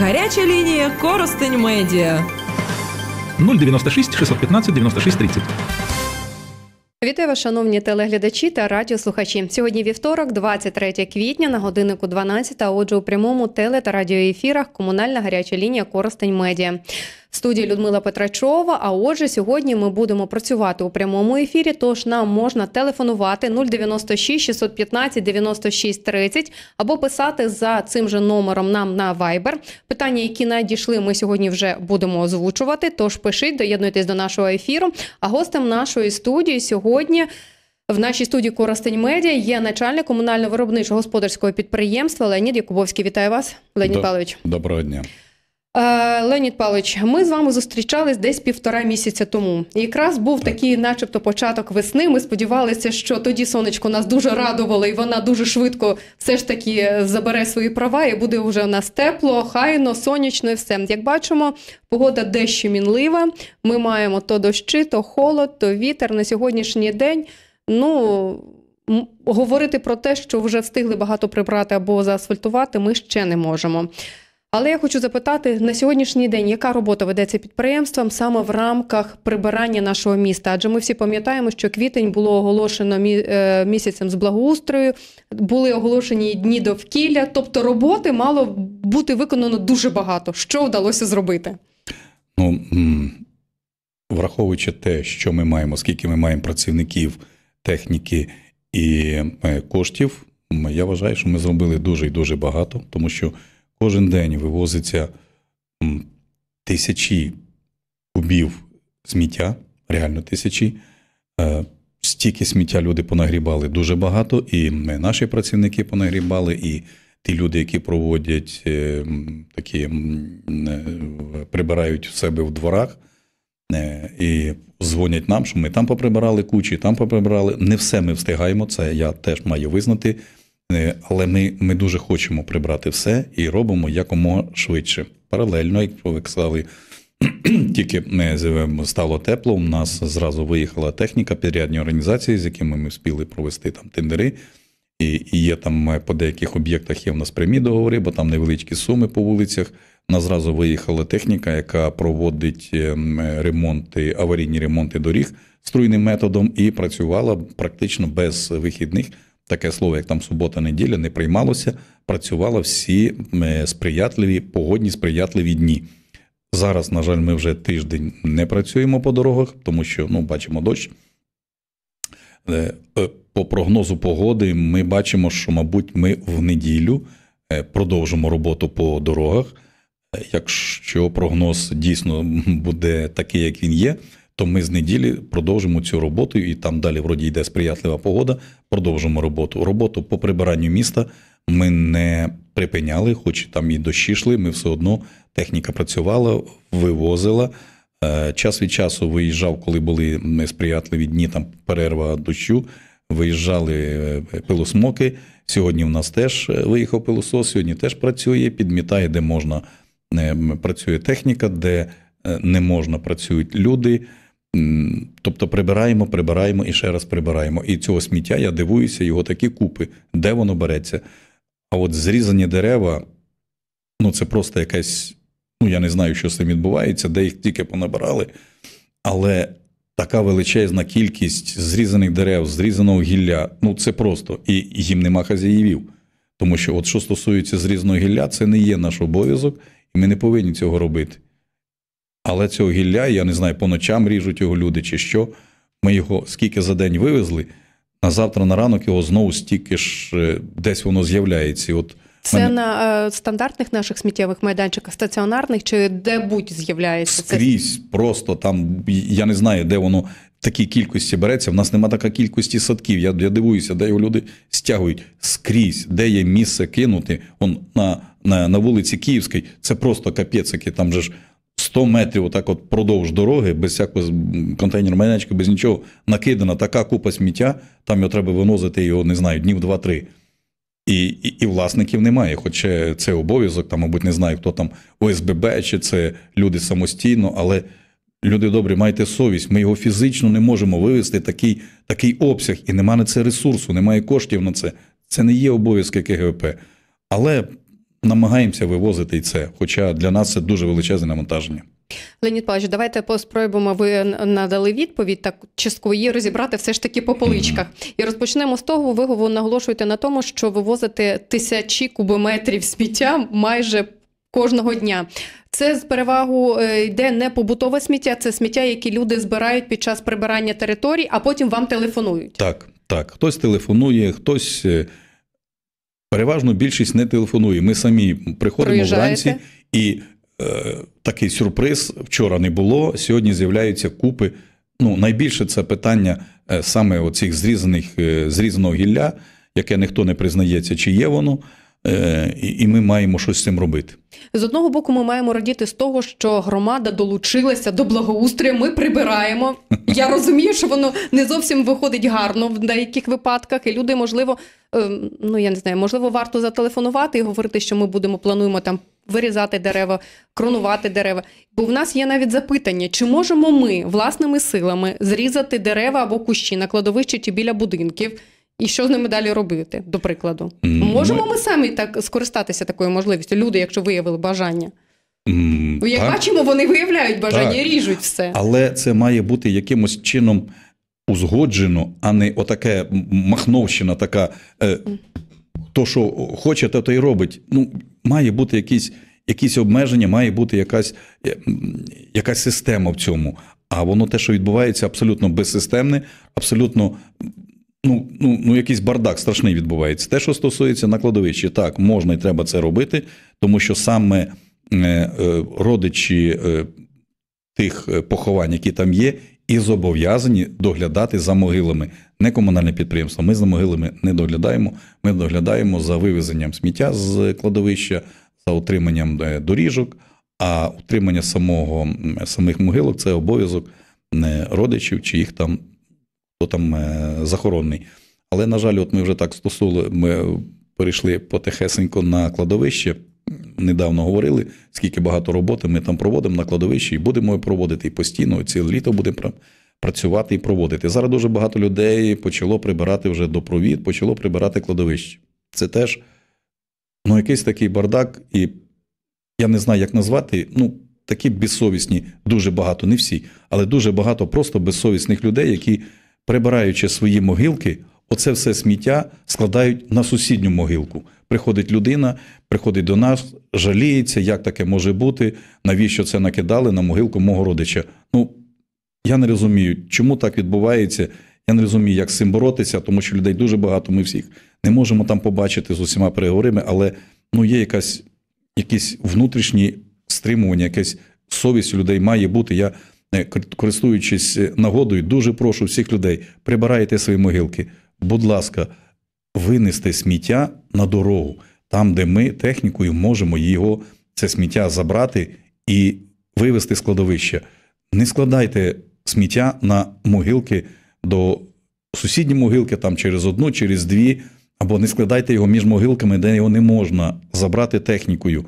Гаряча лінія Коростень медіа. 096 615 96 30. Вітаю вас, шановні телеглядачі та радіослухачі. Сьогодні вівторок, 23 квітня, на годиннику 12, а Отже, у прямому теле та радіоефірах комунальна гаряча лінія Коростень медіа. В студії Людмила Петрачова. А отже, сьогодні ми будемо працювати у прямому ефірі. Тож нам можна телефонувати 096 615 96 30 або писати за цим же номером нам на Viber. Питання, які надійшли, ми сьогодні вже будемо озвучувати. Тож пишіть, доєднуйтесь до нашого ефіру. А гостем нашої студії сьогодні. В нашій студії Коростень Медіа є начальник комунально-виробничого господарського підприємства Леонід Якубовський. Вітаю вас, Леонід Павлович. Доброго дня. Е, Леонід Павлович, ми з вами зустрічались десь півтора місяця тому. якраз був такий, начебто, початок весни. Ми сподівалися, що тоді сонечко нас дуже радувало, і вона дуже швидко все ж таки забере свої права, і буде вже у нас тепло, хайно, сонячно і все. Як бачимо, погода дещо мінлива. Ми маємо то дощі, то холод, то вітер на сьогоднішній день. Ну говорити про те, що вже встигли багато прибрати або заасфальтувати, ми ще не можемо. Але я хочу запитати на сьогоднішній день, яка робота ведеться підприємством саме в рамках прибирання нашого міста? Адже ми всі пам'ятаємо, що квітень було оголошено е, місяцем з благоустрою, були оголошені дні довкілля, тобто роботи мало бути виконано дуже багато. Що вдалося зробити? Ну враховуючи те, що ми маємо, скільки ми маємо працівників, техніки і е, коштів, я вважаю, що ми зробили дуже і дуже багато, тому що. Кожен день вивозиться тисячі кубів сміття, реально тисячі. Е, стільки сміття люди понагрібали дуже багато, і ми, наші працівники понагрібали, і ті люди, які проводять е, такі е, прибирають в себе в дворах і дзвонять нам, що ми там поприбирали кучі, там поприбирали. Не все ми встигаємо. Це я теж маю визнати. Але ми ми дуже хочемо прибрати все і робимо якомога швидше. Паралельно, як ви казали, тільки е, е, стало тепло. У нас зразу виїхала техніка, підрядні організації, з якими ми встигли провести там тендери. І і є там е, по деяких об'єктах є в нас прямі договори, бо там невеличкі суми по вулицях. На зразу виїхала техніка, яка проводить ремонти, аварійні ремонти доріг струйним методом, і працювала практично без вихідних таке слово, як там субота-неділя, не приймалося, працювало всі е, сприятливі, погодні, сприятливі дні. Зараз, на жаль, ми вже тиждень не працюємо по дорогах, тому що ну, бачимо дощ. Е, е, по прогнозу погоди ми бачимо, що, мабуть, ми в неділю продовжимо роботу по дорогах. Якщо прогноз дійсно буде такий, як він є, то ми з неділі продовжимо цю роботу, і там далі вроді йде сприятлива погода. Продовжимо роботу. Роботу по прибиранню міста ми не припиняли, хоч там і дощі йшли. Ми все одно техніка працювала, вивозила. Е, час від часу виїжджав, коли були несприятливі дні, там перерва дощу. Виїжджали е, пилосмоки. Сьогодні в нас теж е, виїхав пилосос, сьогодні теж працює, підмітає, де можна працює техніка, де не можна працюють люди. Тобто прибираємо, прибираємо і ще раз прибираємо. І цього сміття я дивуюся, його такі купи, де воно береться. А от зрізані дерева, ну це просто якесь, ну я не знаю, що з цим відбувається, де їх тільки понабирали. Але така величезна кількість зрізаних дерев, зрізаного гілля ну це просто і їм нема хазяївів. Тому що, от що стосується зрізаного гілля, це не є наш обов'язок, і ми не повинні цього робити. Але цього гілля, я не знаю, по ночам ріжуть його люди чи що. Ми його скільки за день вивезли, а завтра на ранок його знову стільки ж е, десь воно з'являється. От Це мене... на е, стандартних наших сміттєвих майданчиках, стаціонарних чи де будь з'являється? Скрізь, Це... просто там, я не знаю, де воно в такій кількості береться. В нас нема така кількості садків. Я я дивуюся, де його люди стягують скрізь, де є місце кинути. Он на на, на вулиці Київській, це просто капець, який там же ж. 100 метрів отак от продовж дороги, без всякого контейнер-менечки, без нічого, накидана така купа сміття, там його треба виносити, його не знаю, днів два-три. І, і і, власників немає. Хоча це обов'язок, там, мабуть, не знаю, хто там ОСББ, чи це люди самостійно, але люди добрі, майте совість, ми його фізично не можемо вивести, такий такий обсяг, і немає на це ресурсу, немає коштів на це. Це не є обов'язки КГВП. Але намагаємося вивозити і це. Хоча для нас це дуже величезне навантаження. Леонід Павлович, давайте поспробуємо. Ви надали відповідь так частково її розібрати все ж таки по поличках. І розпочнемо з того. Ви наголошуєте на тому, що вивозити тисячі кубометрів сміття майже кожного дня. Це з перевагу е, йде не побутове сміття, це сміття, які люди збирають під час прибирання територій, а потім вам телефонують. Так, так, хтось телефонує, хтось. Е, Переважно більшість не телефонує. Ми самі приходимо вранці і е, такий сюрприз вчора не було. Сьогодні з'являються купи. Ну, найбільше це питання е, саме оцих зрізаних е, зрізаного гілля, яке ніхто не признається, чи є воно. Е, і ми маємо щось з цим робити. З одного боку, ми маємо радіти з того, що громада долучилася до благоустрою. Ми прибираємо. Я розумію, що воно не зовсім виходить гарно в деяких випадках, і люди, можливо, е, ну я не знаю, можливо, варто зателефонувати і говорити, що ми будемо плануємо там вирізати дерева, кронувати дерева. Бо в нас є навіть запитання: чи можемо ми власними силами зрізати дерева або кущі на кладовищі чи біля будинків? І що з ними далі робити, до прикладу? Можемо ми самі так скористатися такою можливістю, люди, якщо виявили бажання. Mm, Як так. бачимо, вони виявляють бажання, так. ріжуть все. Але це має бути якимось чином узгоджено, а не отаке махновщина, така е, то, що хочете, то й робить. Ну, Має бути якісь якісь обмеження, має бути якась, е, якась система в цьому. А воно те, що відбувається, абсолютно безсистемне, абсолютно ну, ну, ну, якийсь бардак страшний відбувається. Те, що стосується на кладовищі, так, можна і треба це робити, тому що саме е, е, родичі е, тих поховань, які там є, і зобов'язані доглядати за могилами. Не комунальне підприємство. Ми за могилами не доглядаємо. Ми доглядаємо за вивезенням сміття з кладовища, за утриманням доріжок, а утримання самого самих могилок це обов'язок родичів чи їх там хто там е, захоронний. Але, на жаль, от ми вже так стосували, ми перейшли потихесенько на кладовище. Недавно говорили, скільки багато роботи ми там проводимо на кладовищі, і будемо проводити і постійно, і ціле літо будемо працювати і проводити. Зараз дуже багато людей почало прибирати вже допровід, почало прибирати кладовище. Це теж ну, якийсь такий бардак, і я не знаю, як назвати. ну, Такі безсовісні, дуже багато, не всі, але дуже багато просто безсовісних людей, які прибираючи свої могилки, оце все сміття складають на сусідню могилку. Приходить людина, приходить до нас, жаліється, як таке може бути, навіщо це накидали на могилку мого родича. Ну я не розумію, чому так відбувається. Я не розумію, як з цим боротися, тому що людей дуже багато. Ми всіх не можемо там побачити з усіма переговорами, але ну є якась якісь внутрішні стримування, якась совість у людей має бути. Я Е, користуючись е, нагодою, дуже прошу всіх людей, прибирайте свої могилки. Будь ласка, винести сміття на дорогу, там, де ми технікою можемо його, це сміття забрати і вивести з кладовища. Не складайте сміття на могилки до сусідні могилки, там через одну, через дві, або не складайте його між могилками, де його не можна забрати технікою.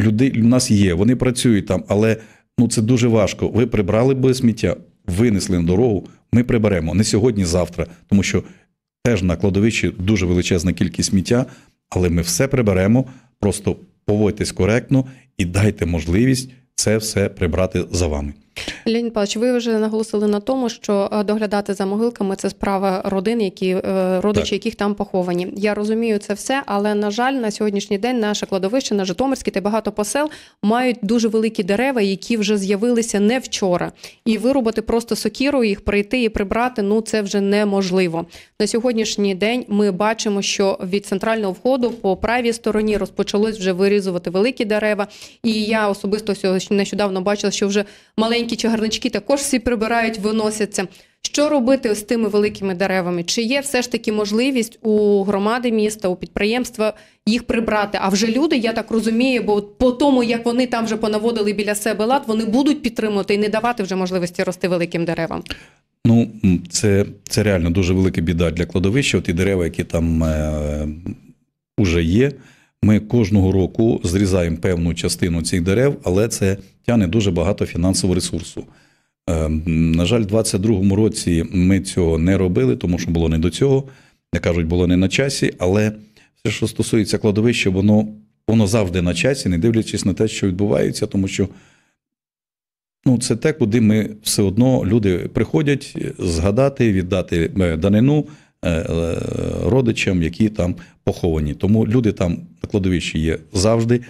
Люди у нас є, вони працюють там, але Ну це дуже важко. Ви прибрали би сміття, винесли на дорогу. Ми приберемо не сьогодні, завтра, тому що теж на кладовищі дуже величезна кількість сміття, але ми все приберемо. Просто поводьтесь коректно і дайте можливість це все прибрати за вами. Леонід Павлович, ви вже наголосили на тому, що е, доглядати за могилками це справа родин, які е, родичі, так. яких там поховані. Я розумію це все, але на жаль, на сьогоднішній день наше кладовище на Житомирській та багато посел мають дуже великі дерева, які вже з'явилися не вчора. І виробити просто сокіру, їх прийти і прибрати ну це вже неможливо. На сьогоднішній день ми бачимо, що від центрального входу по правій стороні розпочалось вже вирізувати великі дерева. І я особисто нещодавно бачила, що вже маленькі маленькі чагарнички також всі прибирають, виносяться. Що робити з тими великими деревами? Чи є все ж таки можливість у громади міста, у підприємства їх прибрати? А вже люди, я так розумію, бо по тому, як вони там вже понаводили біля себе лад, вони будуть підтримувати і не давати вже можливості рости великим деревам. Ну, це це реально дуже велика біда для кладовища. От і дерева, які там е, уже є. Ми кожного року зрізаємо певну частину цих дерев, але це тягне дуже багато фінансового ресурсу. Ем, на жаль, в 2022 році ми цього не робили, тому що було не до цього. Не кажуть, було не на часі, але все, що стосується кладовища, воно воно завжди на часі, не дивлячись на те, що відбувається, тому що ну, це те, куди ми все одно люди приходять згадати, віддати е, данину. Е, е, родичам, які там поховані. Тому люди там на кладовищі є завжди,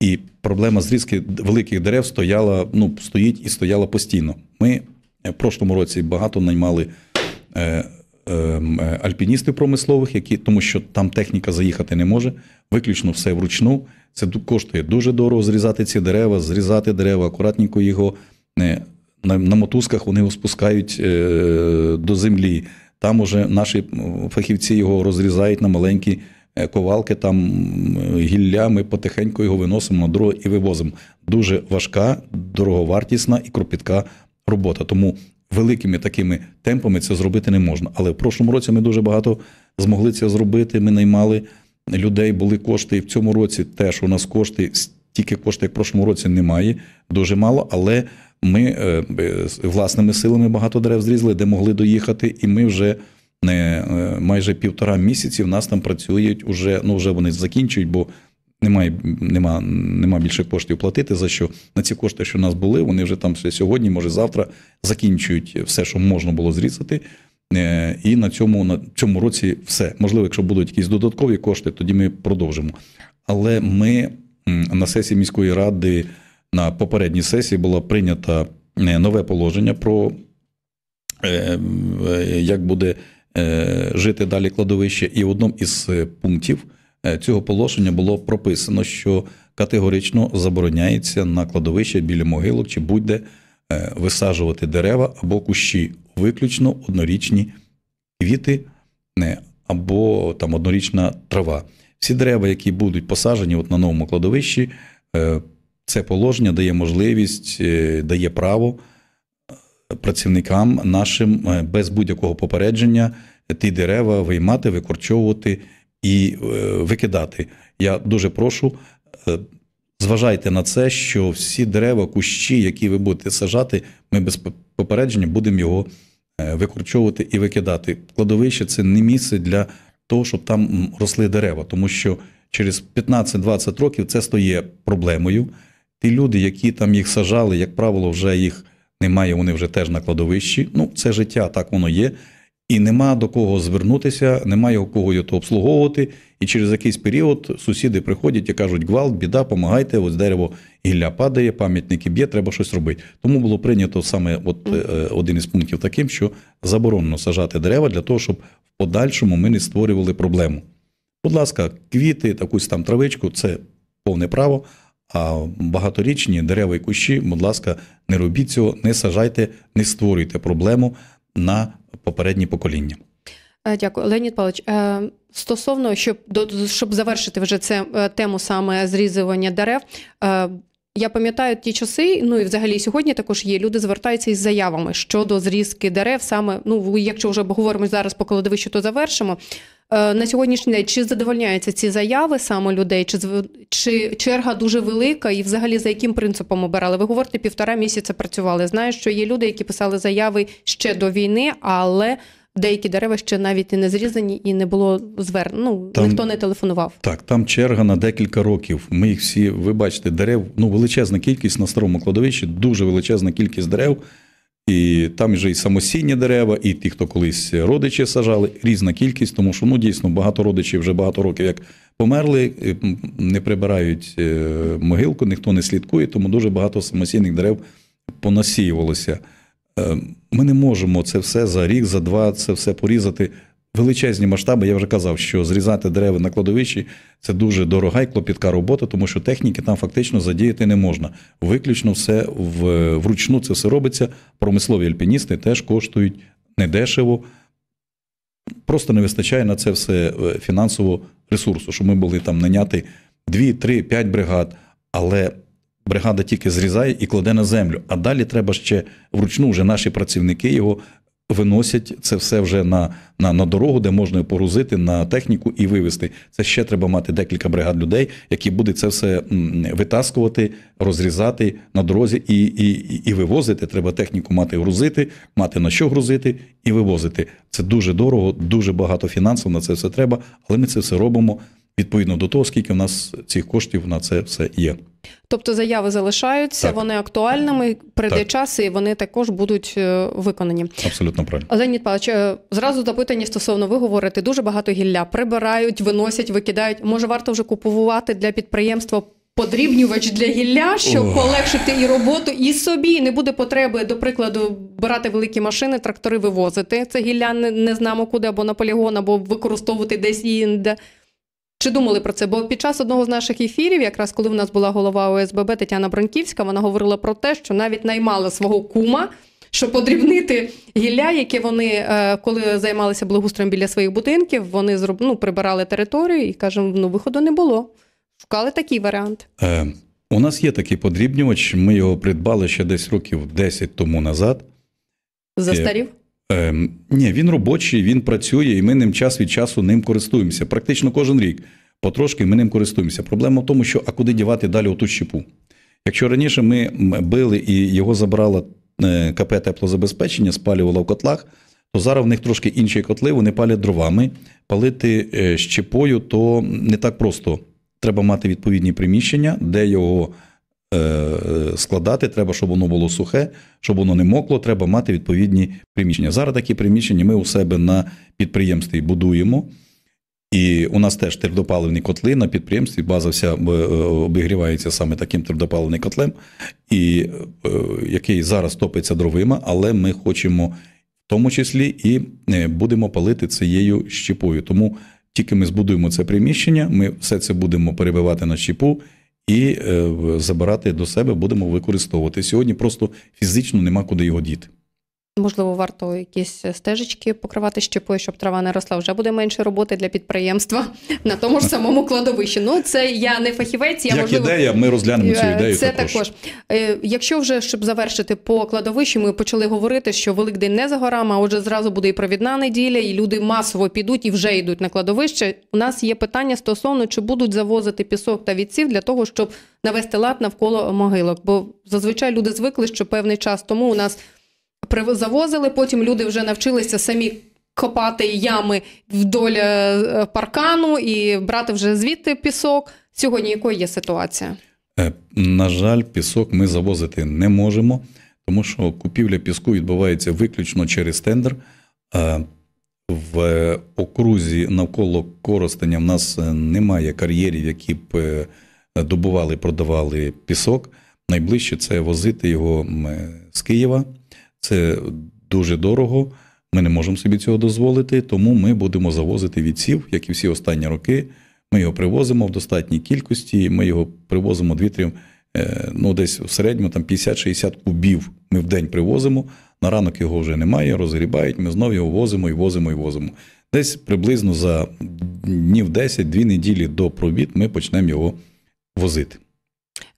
і проблема зрізки великих дерев стояла, ну стоїть і стояла постійно. Ми е, в прошлому році багато наймали ем, альпіністів промислових, які тому що там техніка заїхати не може, виключно все вручну. Це коштує дуже дорого зрізати ці дерева, зрізати дерева, акуратненько його на, на мотузках вони його спускають до землі. Там уже наші фахівці його розрізають на маленькі е, ковалки, там е, гілля. Ми потихеньку його виносимо на дорогу і вивозимо. Дуже важка, дороговартісна і кропітка робота. Тому великими такими темпами це зробити не можна. Але в прошлому році ми дуже багато змогли це зробити. Ми наймали людей, були кошти. І в цьому році теж у нас кошти, стільки коштів, як в прошлому році, немає. Дуже мало, але. Ми е, власними силами багато дерев зрізали, де могли доїхати, і ми вже е, е, майже півтора місяці в нас там працюють уже. Ну вже вони закінчують, бо немає нема, нема більше коштів платити. За що на ці кошти, що в нас були, вони вже там все сьогодні, може завтра закінчують все, що можна було зрізати. І на цьому на цьому році все можливо, якщо будуть якісь додаткові кошти, тоді ми продовжимо. Але ми на сесії міської ради на попередній сесії було прийнято е, нове положення про е, е, як буде жити далі кладовище, і в одному із пунктів цього положення було прописано, що категорично забороняється на кладовище біля могилок чи будь-де висаджувати дерева або кущі, виключно однорічні квіти або там однорічна трава. Всі дерева, які будуть посаджені от на новому кладовищі, це положення дає можливість, е, дає право е, працівникам нашим е, без будь-якого попередження ті дерева виймати, викорчовувати і викидати. Я дуже прошу, зважайте на це, що всі дерева, кущі, які ви будете сажати, ми без попередження будемо його викорчовувати і викидати. Кладовище це не місце для того, щоб там росли дерева, тому що через 15-20 років це стає проблемою ті люди, які там їх сажали, як правило, вже їх немає, вони вже теж на кладовищі. Ну, це життя, так воно є. І нема до кого звернутися, немає у кого його обслуговувати. І через якийсь період сусіди приходять і кажуть, гвалт, біда, помагайте, ось дерево гілля падає, пам'ятники б'є, треба щось робити. Тому було прийнято саме от е, один із пунктів таким, що заборонено сажати дерева для того, щоб в подальшому ми не створювали проблему. Будь ласка, квіти, якусь там травичку це повне право. А багаторічні дерева і кущі, будь ласка, не робіть цього, не сажайте, не створюйте проблему на попередні покоління. Е, дякую, Леонід Павлович. Е, стосовно щоб щоб завершити вже це е, тему саме зрізування дерев, я пам'ятаю ті часи, ну і взагалі сьогодні також є. Люди звертаються із заявами щодо зрізки дерев. Саме ну якщо вже говоримо зараз по кладовищу, то завершимо. Е, на сьогоднішній день чи задовольняються ці заяви саме людей, чи чи черга дуже велика, і взагалі за яким принципом обирали? Ви говорите, півтора місяця працювали. Знаю, що є люди, які писали заяви ще до війни, але деякі дерева ще навіть і не зрізані, і не було звер... ну, там, ніхто не телефонував. Так, там черга на декілька років. Ми їх всі, ви бачите, дерев, ну величезна кількість на старому кладовищі, дуже величезна кількість дерев. І там вже і самосінні дерева, і ті, хто колись родичі сажали, різна кількість, тому що ну дійсно багато родичів вже багато років як померли, не прибирають е, могилку, ніхто не слідкує, тому дуже багато самосінних дерев понасіювалося. Е, ми не можемо це все за рік, за два, це все порізати. Величезні масштаби, я вже казав, що зрізати дерева на кладовищі це дуже дорога і клопітка робота, тому що техніки там фактично задіяти не можна. Виключно все в, вручну це все робиться. Промислові альпіністи теж коштують недешево. Просто не вистачає на це все е, фінансового ресурсу, що ми були там наняти 2, 3, 5 бригад. Але бригада тільки зрізає і кладе на землю. А далі треба ще вручну вже наші працівники його виносять це все вже на, на, на дорогу, де можна порузити на техніку і вивезти. Це ще треба мати декілька бригад людей, які будуть це все витаскувати, розрізати на дорозі і, і, і, вивозити. Треба техніку мати грузити, мати на що грузити і вивозити. Це дуже дорого, дуже багато фінансів на це все треба, але ми це все робимо. Відповідно до того, скільки в нас цих коштів на це все є. Тобто заяви залишаються, так. вони актуальними, прийде час, і вони також будуть е, виконані. Абсолютно правильно. Леонід Павлович, е, зразу запитання стосовно ви говорите, дуже багато гілля прибирають, виносять, викидають. Може, варто вже купувати для підприємства подрібнювач для гілля, щоб Ох. полегшити і роботу, і собі не буде потреби, до прикладу, брати великі машини, трактори вивозити. Це гілля не, не знамо куди або на полігон, або використовувати десь інде. Чи думали про це? Бо під час одного з наших ефірів, якраз коли в нас була голова ОСББ Тетяна Броньківська, вона говорила про те, що навіть наймала свого кума, щоб подрібнити гілля, яке вони е, коли займалися благоустроєм біля своїх будинків, вони ну, прибирали територію і кажемо, ну виходу не було. Шукали такий варіант. Е, У нас є такий подрібнювач. Ми його придбали ще десь років 10 тому назад. Застарів? Ем, Ні, він робочий, він працює, і ми ним час від часу ним користуємося. Практично кожен рік потрошки ми ним користуємося. Проблема в тому, що а куди дівати далі оту щепу. Якщо раніше ми били і його забрала е, КП теплозабезпечення, спалювала в котлах, то зараз в них трошки інші котли, вони палять дровами. Палити е, щепою, то не так просто. Треба мати відповідні приміщення, де його Е, складати, треба, щоб воно було сухе, щоб воно не мокло, треба мати відповідні приміщення. Зараз такі приміщення ми у себе на підприємстві будуємо. І у нас теж твердопаливні котли на підприємстві, база вся е, е, обігрівається саме таким твердопаливним котлем, і, який зараз топиться дровима, але ми хочемо в тому числі і будемо палити цією щепою. Тому тільки ми збудуємо це приміщення, ми все це будемо перебивати на щепу і е, забирати до себе будемо використовувати. Сьогодні просто фізично нема куди його діти. Можливо, варто якісь стежечки покривати щепою, щоб трава не росла. Вже буде менше роботи для підприємства на тому ж самому кладовищі. Ну це я не фахівець. Я Як можливо, ідея, ми розглянемо цю е, ідею. Це також. також. Е, якщо вже щоб завершити по кладовищі, ми почали говорити, що Великдень не за горами, а отже, зразу буде і провідна неділя, і люди масово підуть і вже йдуть на кладовище. У нас є питання стосовно чи будуть завозити пісок та відсів для того, щоб навести лад навколо могилок. Бо зазвичай люди звикли, що певний час тому у нас завозили, Потім люди вже навчилися самі копати ями вдоль е, е, паркану і брати вже звідти пісок. Сьогодні якою є ситуація? Е, на жаль, пісок ми завозити не можемо, тому що купівля піску відбувається виключно через тендер. В окрузі навколо Коростеня в нас немає кар'єрів, які б добували, продавали пісок. Найближче це возити його з Києва це дуже дорого. Ми не можемо собі цього дозволити, тому ми будемо завозити відсів, як і всі останні роки. Ми його привозимо в достатній кількості. Ми його привозимо 2-3, е, ну десь в середньому там 50-60 кубів. Ми в день привозимо. На ранок його вже немає, розгрібають. Ми знову його возимо і возимо і возимо. Десь приблизно за днів 10 дві неділі до провід ми почнемо його возити.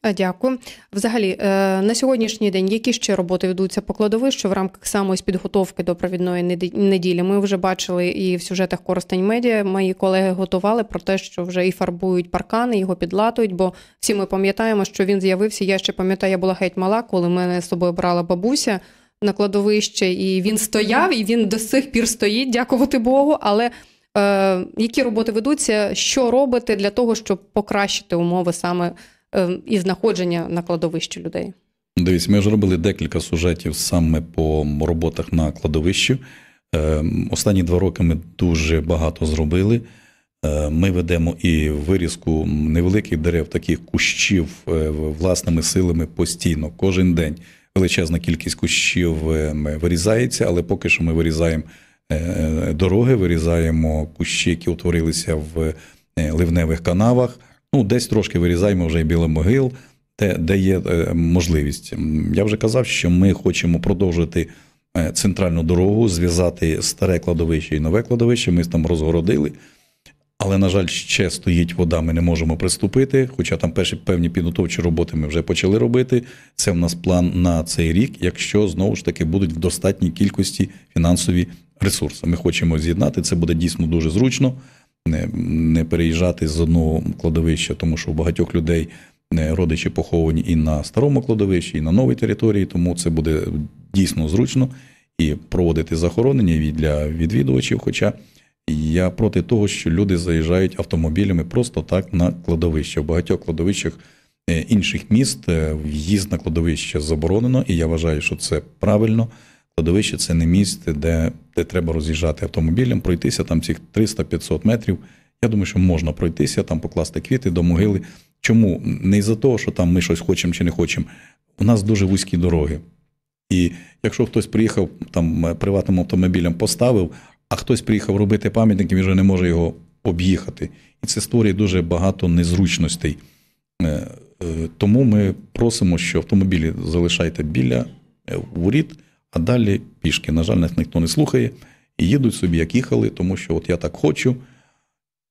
Е, дякую. Взагалі, е, на сьогоднішній день які ще роботи ведуться по кладовищу в рамках самої підготовки до провідної неділі? Ми вже бачили і в сюжетах Коростень медіа. Мої колеги готували про те, що вже і фарбують паркани, його підлатують. Бо всі ми пам'ятаємо, що він з'явився. Я ще пам'ятаю, я була геть мала, коли мене з собою брала бабуся. На кладовище, і він стояв, і він до сих пір стоїть, дякувати Богу. Але е, які роботи ведуться, що робити для того, щоб покращити умови саме Ем, і знаходження на кладовищі людей. Дивіться, ми вже робили декілька сюжетів саме по роботах на кладовищі. Ем, останні два роки ми дуже багато зробили. Е, ми ведемо і вирізку невеликих дерев, таких кущів е, власними силами постійно. Кожен день величезна кількість кущів е, вирізається, але поки що ми вирізаємо дороги, вирізаємо кущі, які утворилися в ливневих канавах. Ну, десь трошки вирізаємо вже і біле могил, де, де є е, можливість. Я вже казав, що ми хочемо продовжити е, центральну дорогу, зв'язати старе кладовище і нове кладовище. Ми там розгородили. Але, на жаль, ще стоїть вода, ми не можемо приступити. Хоча там перші певні підготовчі роботи ми вже почали робити. Це в нас план на цей рік, якщо знову ж таки будуть в достатній кількості фінансові ресурси. Ми хочемо з'єднати, це буде дійсно дуже зручно не не переїжджати з одного кладовища, тому що у багатьох людей е, родичі поховані і на старому кладовищі, і на новій території, тому це буде дійсно зручно і проводити захоронення для відвідувачів. Хоча я проти того, що люди заїжджають автомобілями просто так на кладовище. В багатьох кладовищах е, інших міст е, в'їзд на кладовище заборонено, і я вважаю, що це правильно. Кладовище це не місце, де де треба роз'їжджати автомобілем, пройтися там цих 300-500 метрів. Я думаю, що можна пройтися, там покласти квіти до могили. Чому? Не із-за того, що там ми щось хочемо чи не хочемо. У нас дуже вузькі дороги. І якщо хтось приїхав там е, приватним автомобілем, поставив, а хтось приїхав робити пам'ятник, він вже не може його об'їхати. І це створює дуже багато незручностей. Е, е, тому ми просимо, що автомобілі залишайте біля воріт а далі пішки. На жаль, нас ніхто не слухає і їдуть собі, як їхали, тому що от я так хочу,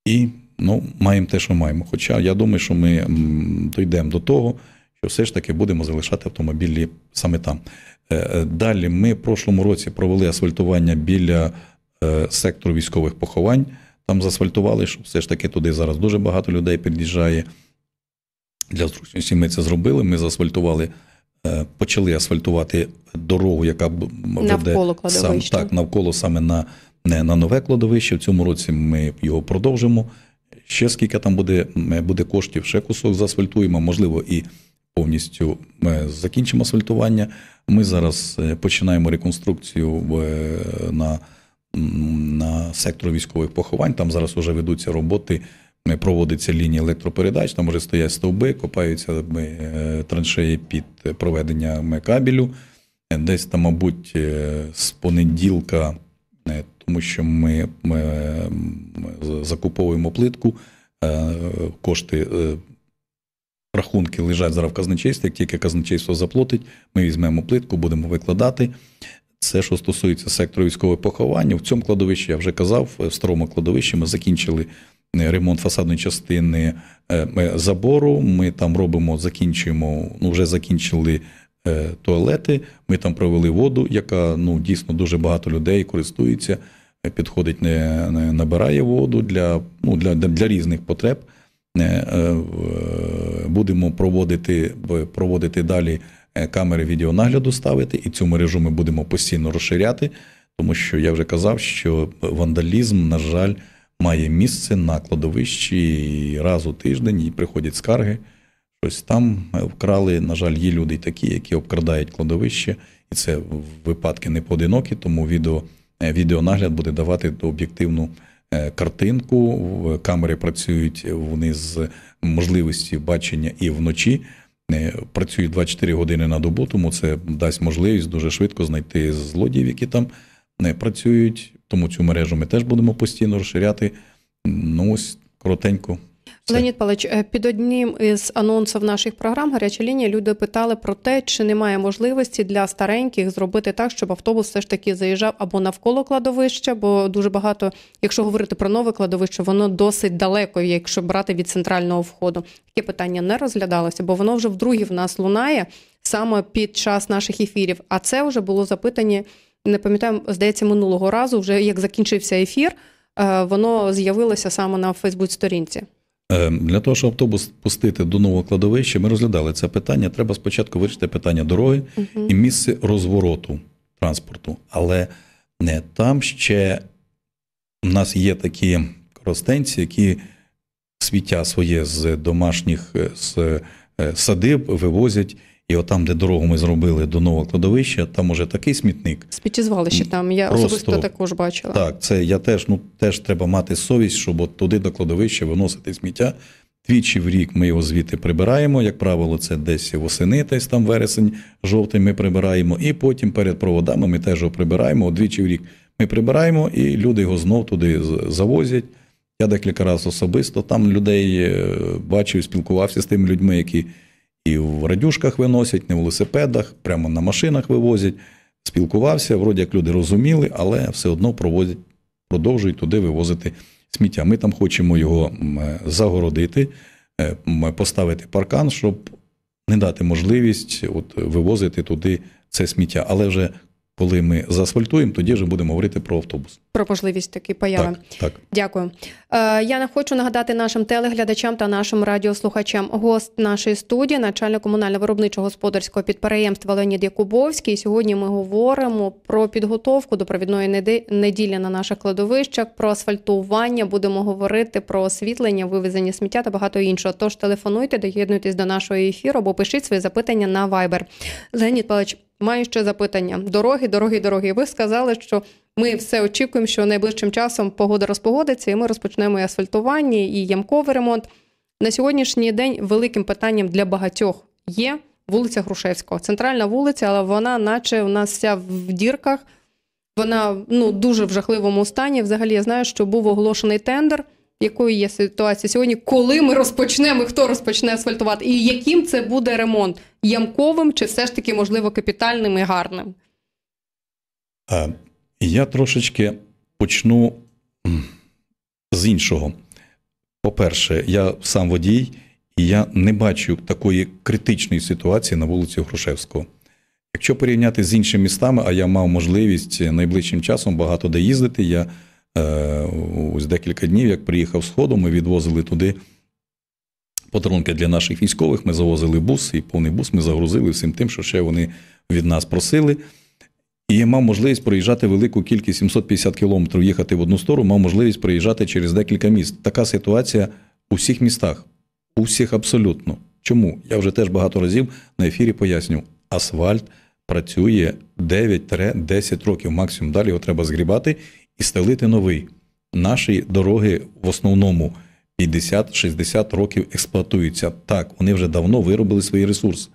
і ну, маємо те, що маємо. Хоча я думаю, що ми дійдемо до того, що все ж таки будемо залишати автомобілі саме там. Е, е, далі ми в прошлому році провели асфальтування біля е, сектору військових поховань. Там заасфальтували, що все ж таки туди зараз дуже багато людей під'їжджає. Для зручності ми це зробили. Ми заасфальтували Е, почали асфальтувати дорогу, яка навколо сам, так, навколо саме на, на нове кладовище. В цьому році ми його продовжимо. Ще скільки там буде е, буде коштів, ще кусок заасфальтуємо, можливо, і повністю ми е, закінчимо асфальтування. Ми зараз починаємо реконструкцію на на сектор військових поховань. Там зараз вже ведуться роботи проводиться лінія електропередач, там вже стоять стовби, копаються е, траншеї під проведеннями кабелю. Десь там, мабуть, е, з понеділка, е, тому що ми, ми закуповуємо плитку, кошти. Рахунки лежать зараз в казначействі, як тільки казначейство заплатить, ми візьмемо плитку, будемо викладати. Це, що стосується сектору військового поховання, в цьому кладовищі я вже казав, в старому кладовищі ми закінчили Е, ремонт фасадної частини е, забору. Ми там робимо, закінчуємо, ну вже закінчили е, туалети. Ми там провели воду, яка ну дійсно дуже багато людей користується, підходить, не, не набирає воду для, ну, для, для різних потреб. Будемо проводити проводити далі камери відеонагляду ставити, і цю мережу ми будемо постійно розширяти, тому що я вже казав, що вандалізм, на жаль має місце на кладовищі раз у тиждень і приходять скарги. Щось там е, вкрали. На жаль, є люди такі, які обкрадають кладовище, і це випадки не поодинокі, тому відео, е, відеонагляд буде давати об'єктивну е, картинку. Камери працюють вони з можливості бачення і вночі. Працюють 24 години на добу, тому це дасть можливість дуже швидко знайти злодіїв, які там працюють. Тому цю мережу ми теж будемо постійно розширяти. Ну ось коротенько. Леонід Палич, е, під одним із анонсів наших програм гаряча лінія люди питали про те, чи немає можливості для стареньких зробити так, щоб автобус все ж таки заїжджав або навколо кладовища, бо дуже багато, якщо говорити про нове кладовище, воно досить далеко, якщо брати від центрального входу. Таке питання не розглядалося, бо воно вже вдруге в нас лунає саме під час наших ефірів. А це вже було запитання не пам'ятаю, здається, минулого разу, вже як закінчився ефір, е, воно з'явилося саме на Фейсбук-сторінці. Е, для того, щоб автобус пустити до нового кладовища, ми розглядали це питання. Треба спочатку вирішити питання дороги угу. і місце розвороту транспорту. Але не там ще у нас є такі коростенці, які свіття своє з домашніх е, з садиб вивозять і отам, де дорогу ми зробили до нового кладовища, там уже такий смітник. Спітізвалище там, я Просто, особисто також бачила. Так, це я теж ну теж треба мати совість, щоб от туди до кладовища виносити сміття. Двічі в рік ми його звідти прибираємо. Як правило, це десь восени, десь там вересень, жовтий ми прибираємо. І потім перед проводами ми теж його прибираємо. От двічі в рік ми прибираємо, і люди його знов туди завозять. Я декілька разів особисто там людей е, бачив, спілкувався з тими людьми, які і в радюшках виносять, не в велосипедах, прямо на машинах вивозять. Спілкувався, вроді як люди розуміли, але все одно проводять, продовжують туди вивозити сміття. Ми там хочемо його загородити, е, поставити паркан, щоб не дати можливість от вивозити туди це сміття. Але вже коли ми заасфальтуємо, тоді вже будемо говорити про автобус. Про можливість такі появи. Так, так. Дякую. Е, Я хочу нагадати нашим телеглядачам та нашим радіослухачам гост нашої студії, начальник комунально-виробничого господарського підприємства Леонід Якубовський. І сьогодні ми говоримо про підготовку до провідної неділі на наших кладовищах, про асфальтування. Будемо говорити про освітлення, вивезення сміття та багато іншого. Тож телефонуйте, доєднуйтесь до нашого ефіру або пишіть свої запитання на Viber. Леонід Павлович, Маю ще запитання. Дороги, дороги, дороги. Ви сказали, що ми все очікуємо, що найближчим часом погода розпогодиться, і ми розпочнемо і асфальтування, і ямковий ремонт. На сьогоднішній день великим питанням для багатьох є вулиця Грушевського. Центральна вулиця, але вона, наче у нас вся в дірках, вона ну дуже в жахливому стані. Взагалі, я знаю, що був оголошений тендер якою є ситуація сьогодні, коли ми розпочнемо, і хто розпочне асфальтувати, і яким це буде ремонт? Ямковим чи все ж таки, можливо, капітальним і гарним? Е, я трошечки почну з іншого. По-перше, я сам водій, і я не бачу такої критичної ситуації на вулиці Грушевського. Якщо порівняти з іншими містами, а я мав можливість найближчим часом багато де їздити, я Е, ось декілька днів, як приїхав з ходу, ми відвозили туди подарунки для наших військових. Ми завозили бус, і повний бус ми загрузили всім тим, що ще вони від нас просили. І я мав можливість проїжджати велику кількість 750 кілометрів, їхати в одну сторону, мав можливість проїжджати через декілька міст. Така ситуація у всіх містах, у всіх абсолютно. Чому? Я вже теж багато разів на ефірі поясню. Асфальт працює 9-10 років, максимум далі його треба згрібати, і стелити новий. Наші дороги в основному 50-60 років експлуатуються. Так, вони вже давно виробили свої ресурси.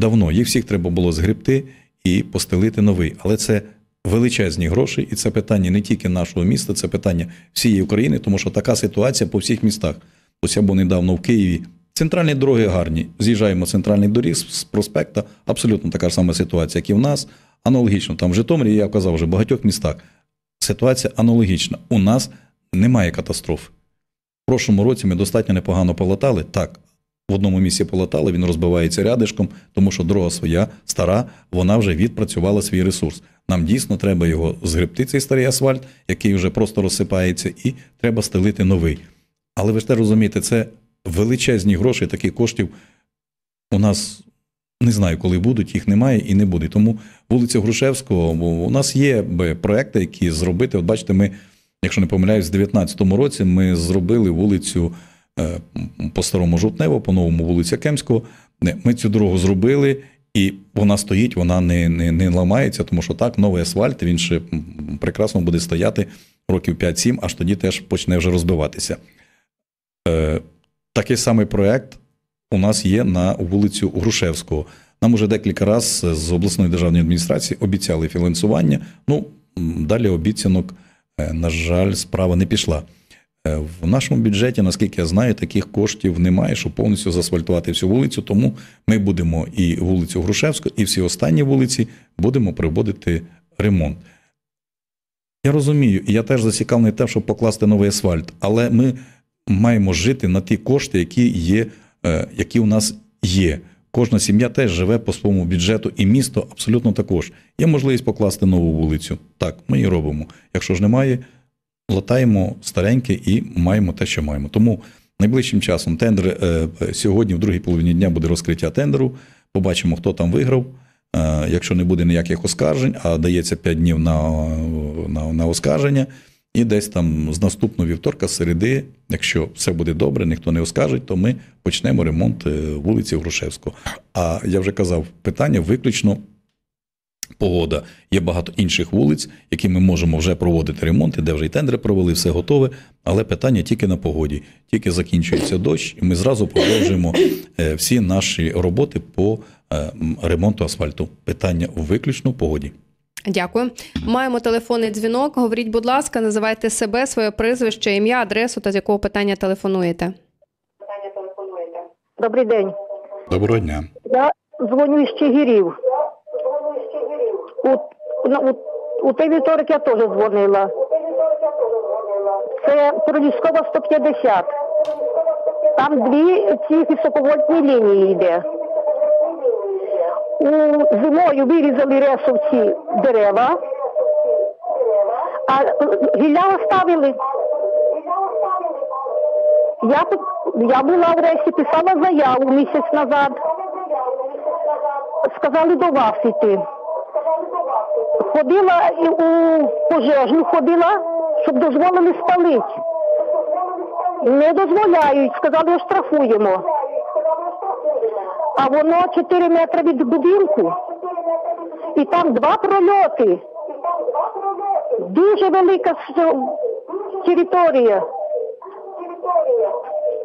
Давно їх всіх треба було згребти і постелити новий. Але це величезні гроші, і це питання не тільки нашого міста, це питання всієї України, тому що така ситуація по всіх містах. Ось я був недавно в Києві. Центральні дороги гарні. З'їжджаємо з центральних доріг з проспекта. Абсолютно така ж сама ситуація, як і в нас. Аналогічно там в Житомирі, я казав, вже в багатьох містах Ситуація аналогічна. У нас немає катастроф. В прошлому році ми достатньо непогано полатали. Так, в одному місці полатали, він розбивається рядишком, тому що дорога своя, стара, вона вже відпрацювала свій ресурс. Нам дійсно треба його згребти, цей старий асфальт, який вже просто розсипається, і треба стелити новий. Але ви ж те розумієте, це величезні гроші, таких коштів у нас не знаю, коли будуть, їх немає і не буде. Тому вулиця Грушевського у нас є проекти, які зробити. От бачите, ми, якщо не помиляюсь, в 2019 році ми зробили вулицю е, по старому Жовтнево, по новому вулиця Кемського. Е, ми цю дорогу зробили, і вона стоїть, вона не не, не ламається, тому що так, новий асфальт, він ще прекрасно буде стояти років 5-7, аж тоді теж почне вже розбиватися. Е, такий самий проект у нас є на вулицю Грушевського. Нам уже декілька разів е, з обласної державної адміністрації обіцяли фінансування. Ну далі обіцянок, е, на жаль, справа не пішла. Е, в нашому бюджеті, наскільки я знаю, таких коштів немає, щоб повністю засфальтувати всю вулицю. Тому ми будемо і вулицю Грушевську, і всі останні вулиці будемо проводити ремонт. Я розумію, і я теж зацікавлений тим, щоб покласти новий асфальт, але ми маємо жити на ті кошти, які є Е, які у нас є. Кожна сім'я теж живе по своєму бюджету, і місто абсолютно також. Є можливість покласти нову вулицю. Так, ми її робимо. Якщо ж немає, латаємо стареньке і маємо те, що маємо. Тому найближчим часом тендер е, е, сьогодні, в другій половині дня, буде розкриття тендеру. Побачимо, хто там виграв. Якщо не буде ніяких оскаржень, а дається 5 днів на, на, на оскарження. І десь там з наступного вівторка, середи, якщо все буде добре, ніхто не оскаржить, то ми почнемо ремонт е, вулиці Грушевського. А я вже казав, питання виключно погода. Є багато інших вулиць, які ми можемо вже проводити ремонти, де вже й тендери провели, все готове. Але питання тільки на погоді. Тільки закінчується дощ, і ми зразу продовжуємо е, всі наші роботи по е, ремонту асфальту. Питання виключно погоді. Дякую. Маємо телефонний дзвінок. Говоріть, будь ласка, називайте себе, своє прізвище, ім'я, адресу та з якого питання телефонуєте. Добрий день. Доброго дня. Я дзвоню із Я дзвоню з Чигирів. У, ну, у, у той вівторок я теж дзвонила. Це про Проліскова 150. Там дві ці високовольтні лінії йде. У зимою вирізали решовці дерева, а гілля оставили. Я я була в Ресі, писала заяву місяць назад. Сказали до вас йти. Ходила і у пожежну ходила, щоб дозволили спалити. Не дозволяють, сказали, оштрафуємо а воно 4 метри від будинку. І там два прольоти. Дуже велика територія.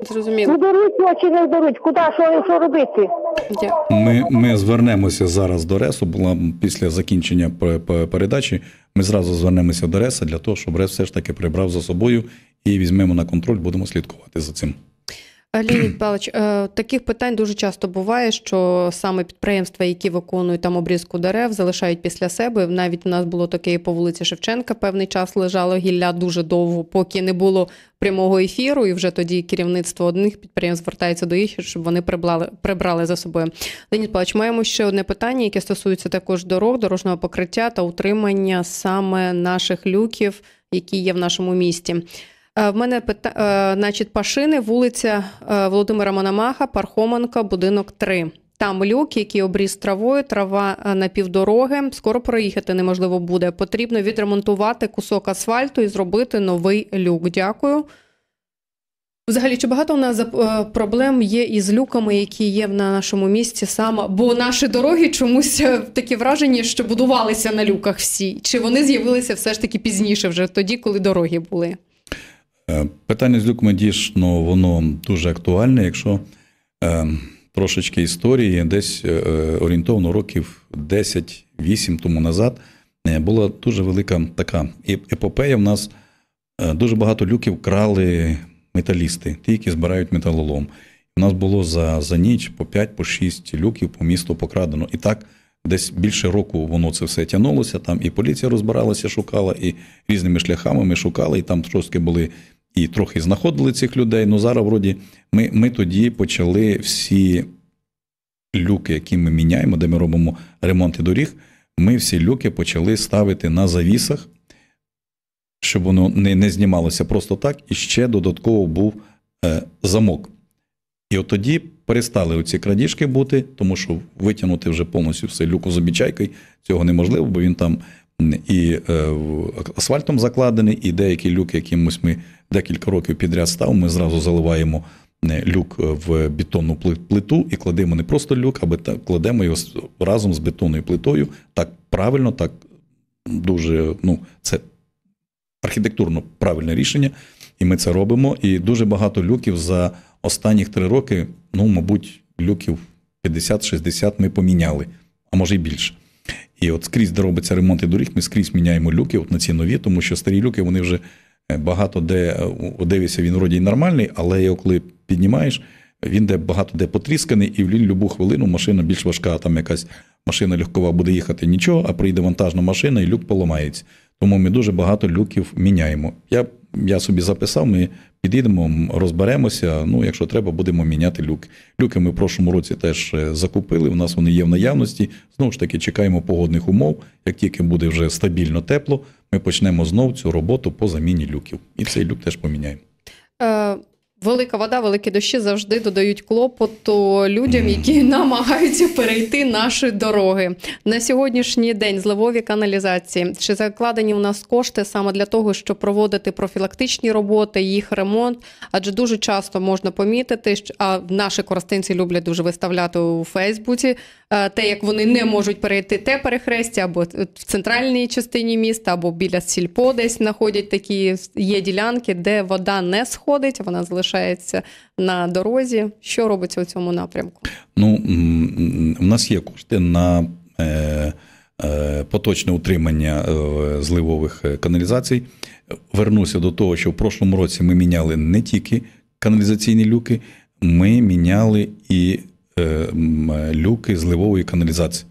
Зрозуміло. Не беруть очі, не беруть. Куди що, що робити? Ми ми звернемося зараз до Ресу. Була після закінчення передачі. Ми зразу звернемося до Реса для того, щоб Рес все ж таки прибрав за собою і візьмемо на контроль. Будемо слідкувати за цим. Леонід Павлович, е, таких питань дуже часто буває, що саме підприємства, які виконують там обрізку дерев, залишають після себе. Навіть у нас було таке по вулиці Шевченка. Певний час лежало гілля дуже довго, поки не було прямого ефіру, і вже тоді керівництво одних підприємств звертається до їх, щоб вони прибрали прибрали за собою. Леонід Павлович, маємо ще одне питання, яке стосується також дорог, дорожнього покриття та утримання саме наших люків, які є в нашому місті. Е, в мене пита... Е, значить, Пашини, вулиця е, Володимира Мономаха, Пархоманка, будинок 3. Там люк, який обріз травою, трава на півдороги. Скоро проїхати неможливо буде. Потрібно відремонтувати кусок асфальту і зробити новий люк. Дякую. Взагалі, чи багато у нас проблем є із люками, які є на нашому місті саме? Бо наші дороги чомусь такі враження, що будувалися на люках всі. Чи вони з'явилися все ж таки пізніше, вже тоді, коли дороги були? Е, питання з люками дійсно воно дуже актуальне, якщо е, трошечки історії, десь е, орієнтовно років 10-8 тому назад була дуже велика така епопея. У нас дуже багато люків крали металісти, ті, які збирають металолом. У нас було за за ніч по 5, по 6 люків по місту покрадено. І так десь більше року воно це все тянулося. Там і поліція розбиралася, шукала, і різними шляхами ми шукали, і там трошки були і трохи знаходили цих людей. Ну зараз, вроді, ми, ми тоді почали всі люки, які ми міняємо, де ми робимо ремонти доріг. Ми всі люки почали ставити на завісах, щоб воно не не знімалося просто так, і ще додатково був е, замок. І от тоді перестали оці крадіжки бути, тому що витягнути вже повністю все люку з обічайкою цього неможливо, бо він там і е, асфальтом закладений, і деякий люк, якимось ми декілька років підряд став, ми зразу заливаємо е, люк е, в бетонну плиту і кладемо не просто люк, а кладемо його разом з бетонною плитою. Так правильно, так дуже ну, це архітектурно правильне рішення, і ми це робимо. І дуже багато люків за останні три роки, ну, мабуть, люків 50-60 ми поміняли, а може й більше. І от скрізь де робиться і доріг, ми скрізь міняємо люки от на ці нові, тому що старі люки вони вже е, багато де е, у він вроді нормальний, але його коли піднімаєш, він де багато де потрісканий, і в любу хвилину машина більш важка, там якась машина легкова буде їхати нічого, а прийде вантажна машина і люк поламається. Тому ми дуже багато люків міняємо. Я я собі записав, ми підійдемо, розберемося. Ну, якщо треба, будемо міняти люки. Люки ми в прошлому році теж е, закупили. У нас вони є в наявності. Знову ж таки, чекаємо погодних умов. Як тільки буде вже стабільно тепло, ми почнемо знову цю роботу по заміні люків. І цей люк теж поміняємо. Е, Велика вода, великі дощі завжди додають клопоту людям, які намагаються перейти наші дороги на сьогоднішній день. Зливові каналізації чи закладені у нас кошти саме для того, щоб проводити профілактичні роботи, їх ремонт? Адже дуже часто можна помітити, що а наші користинці люблять дуже виставляти у Фейсбуці е, те, як вони не можуть перейти те перехрестя або в центральній частині міста, або біля сільпо, десь знаходять такі є ділянки, де вода не сходить, вона залишається залишається на дорозі. Що робиться у цьому напрямку? Ну у нас є кошти на е, е, поточне утримання е, зливових е, каналізацій. Вернуся до того, що в прошлому році ми міняли не тільки каналізаційні люки, ми міняли і е, е люки зливової каналізації.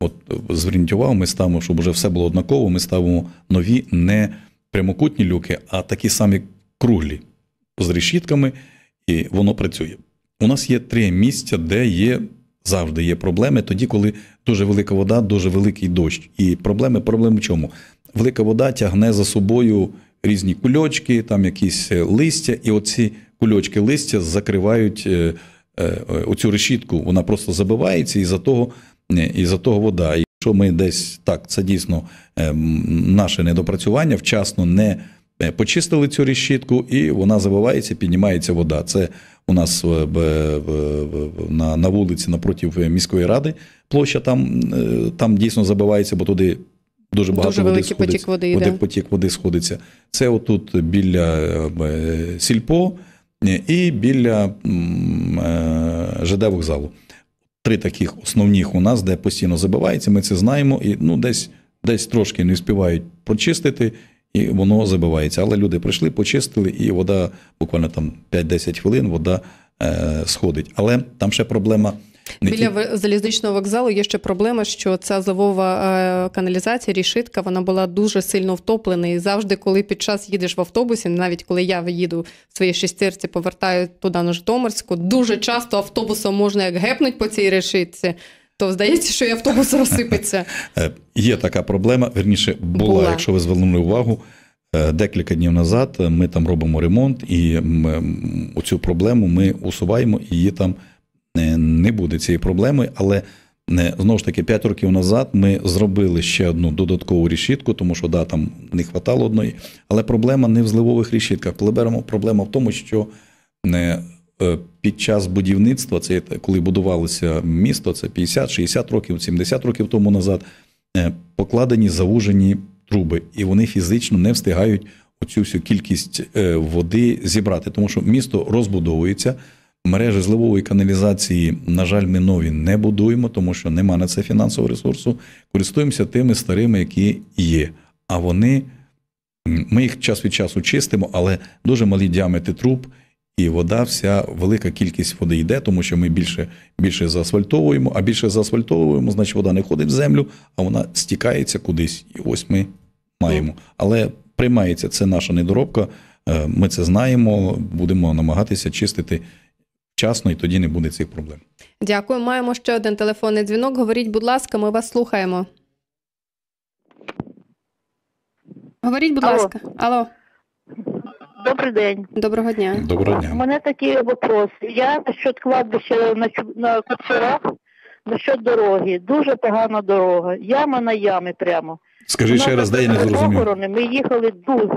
От зверніть увагу, ми ставимо, щоб вже все було однаково. Ми ставимо нові не прямокутні люки, а такі самі круглі з решітками, і воно працює. У нас є три місця, де є завжди є проблеми, тоді, коли дуже велика вода, дуже великий дощ. І проблеми проблеми в чому? Велика вода тягне за собою різні кульочки, там якісь е, листя, і оці кульочки листя закривають е, е, оцю решітку. Вона просто забивається і за того, і за того вода. І якщо ми десь так, це дійсно ем, наше недопрацювання, вчасно не. Е, почистили цю решітку, і вона забивається, піднімається вода. Це у нас на вулиці напроти міської ради площа там е, там дійсно забивається, бо туди дуже багато дуже води сходиться. Потік води, води, потік води сходиться. Це отут біля е, сільпо і біля ЖД вокзалу. Три таких основних у нас, де постійно забивається, ми це знаємо, і ну десь десь трошки не співають прочистити, і воно забивається. Але люди прийшли, почистили, і вода буквально там 5-10 хвилин вода е, сходить. Але там ще проблема. Біля залізничного вокзалу є ще проблема, що ця завова е, каналізація, рішитка, вона була дуже сильно втоплена. І завжди, коли під час їдеш в автобусі, навіть коли я їду в своїй шестерці, повертаю туди на Житомирську, дуже часто автобусом можна як гепнуть по цій решітці то здається, що і автобус розсипеться. Е, є така проблема, верніше була, була. якщо ви звернули увагу. Е, декілька днів назад е, ми там робимо ремонт, і цю проблему ми усуваємо, і її там не буде цієї проблеми. Але знову ж таки 5 років назад ми зробили ще одну додаткову решітку, тому що да, там не вистачало одної. Але проблема не в зливових решітках. Проблема в тому, що Е, під час будівництва, це коли будувалося місто, це 50-60 років, 70 років тому назад, е, покладені завужені труби, і вони фізично не встигають оцю всю кількість е, води зібрати, тому що місто розбудовується. Мережі зливової каналізації, на жаль, ми нові не будуємо, тому що нема на це фінансового ресурсу. Користуємося тими старими, які є. А вони ми їх час від часу чистимо, але дуже малі діаметри труб, і вода, вся велика кількість води йде, тому що ми більше більше заасфальтовуємо, а більше заасфальтовуємо, значить вода не ходить в землю, а вона стікається кудись. І ось ми маємо. Але приймається це наша недоробка. Е, ми це знаємо, будемо намагатися чистити вчасно, і тоді не буде цих проблем. Дякую. Маємо ще один телефонний дзвінок. Говоріть, будь ласка, ми вас слухаємо. Говоріть, будь Алло. ласка, Алло. Добрий день. Доброго дня. Доброго дня. У мене такий вопрос. Я насчет кладбища на, на Кучерах, насчет дороги. Дуже погана дорога. Яма на ямі прямо. Скажи ще раз, де я не зрозумів. Ми їхали дуже.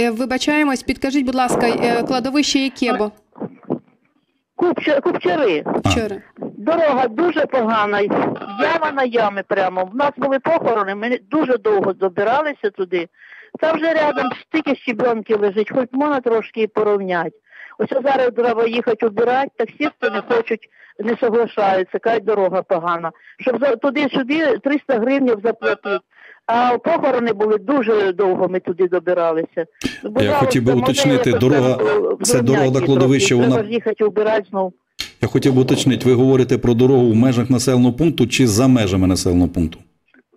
Е, Вибачаємось, підкажіть, будь ласка, е, кладовище яке бо? Купча- Купчари. Дорога дуже погана, яма на ями прямо. У нас були похорони, ми дуже довго добиралися туди там вже рядом стики щебенки лежить, хоч можна трошки і порівняти. Ось зараз треба їхати убирати, таксісти не хочуть, не соглашаються, кажуть, дорога погана. Щоб туди-сюди 300 гривень заплатити. А похорони були дуже довго. Ми туди добиралися. я хотів би уточнити, дорога це дорога до кладовища. Вона треба їхати убирати знову. Я хотів би уточнити, ви говорите про дорогу в межах населеного пункту чи за межами населеного пункту?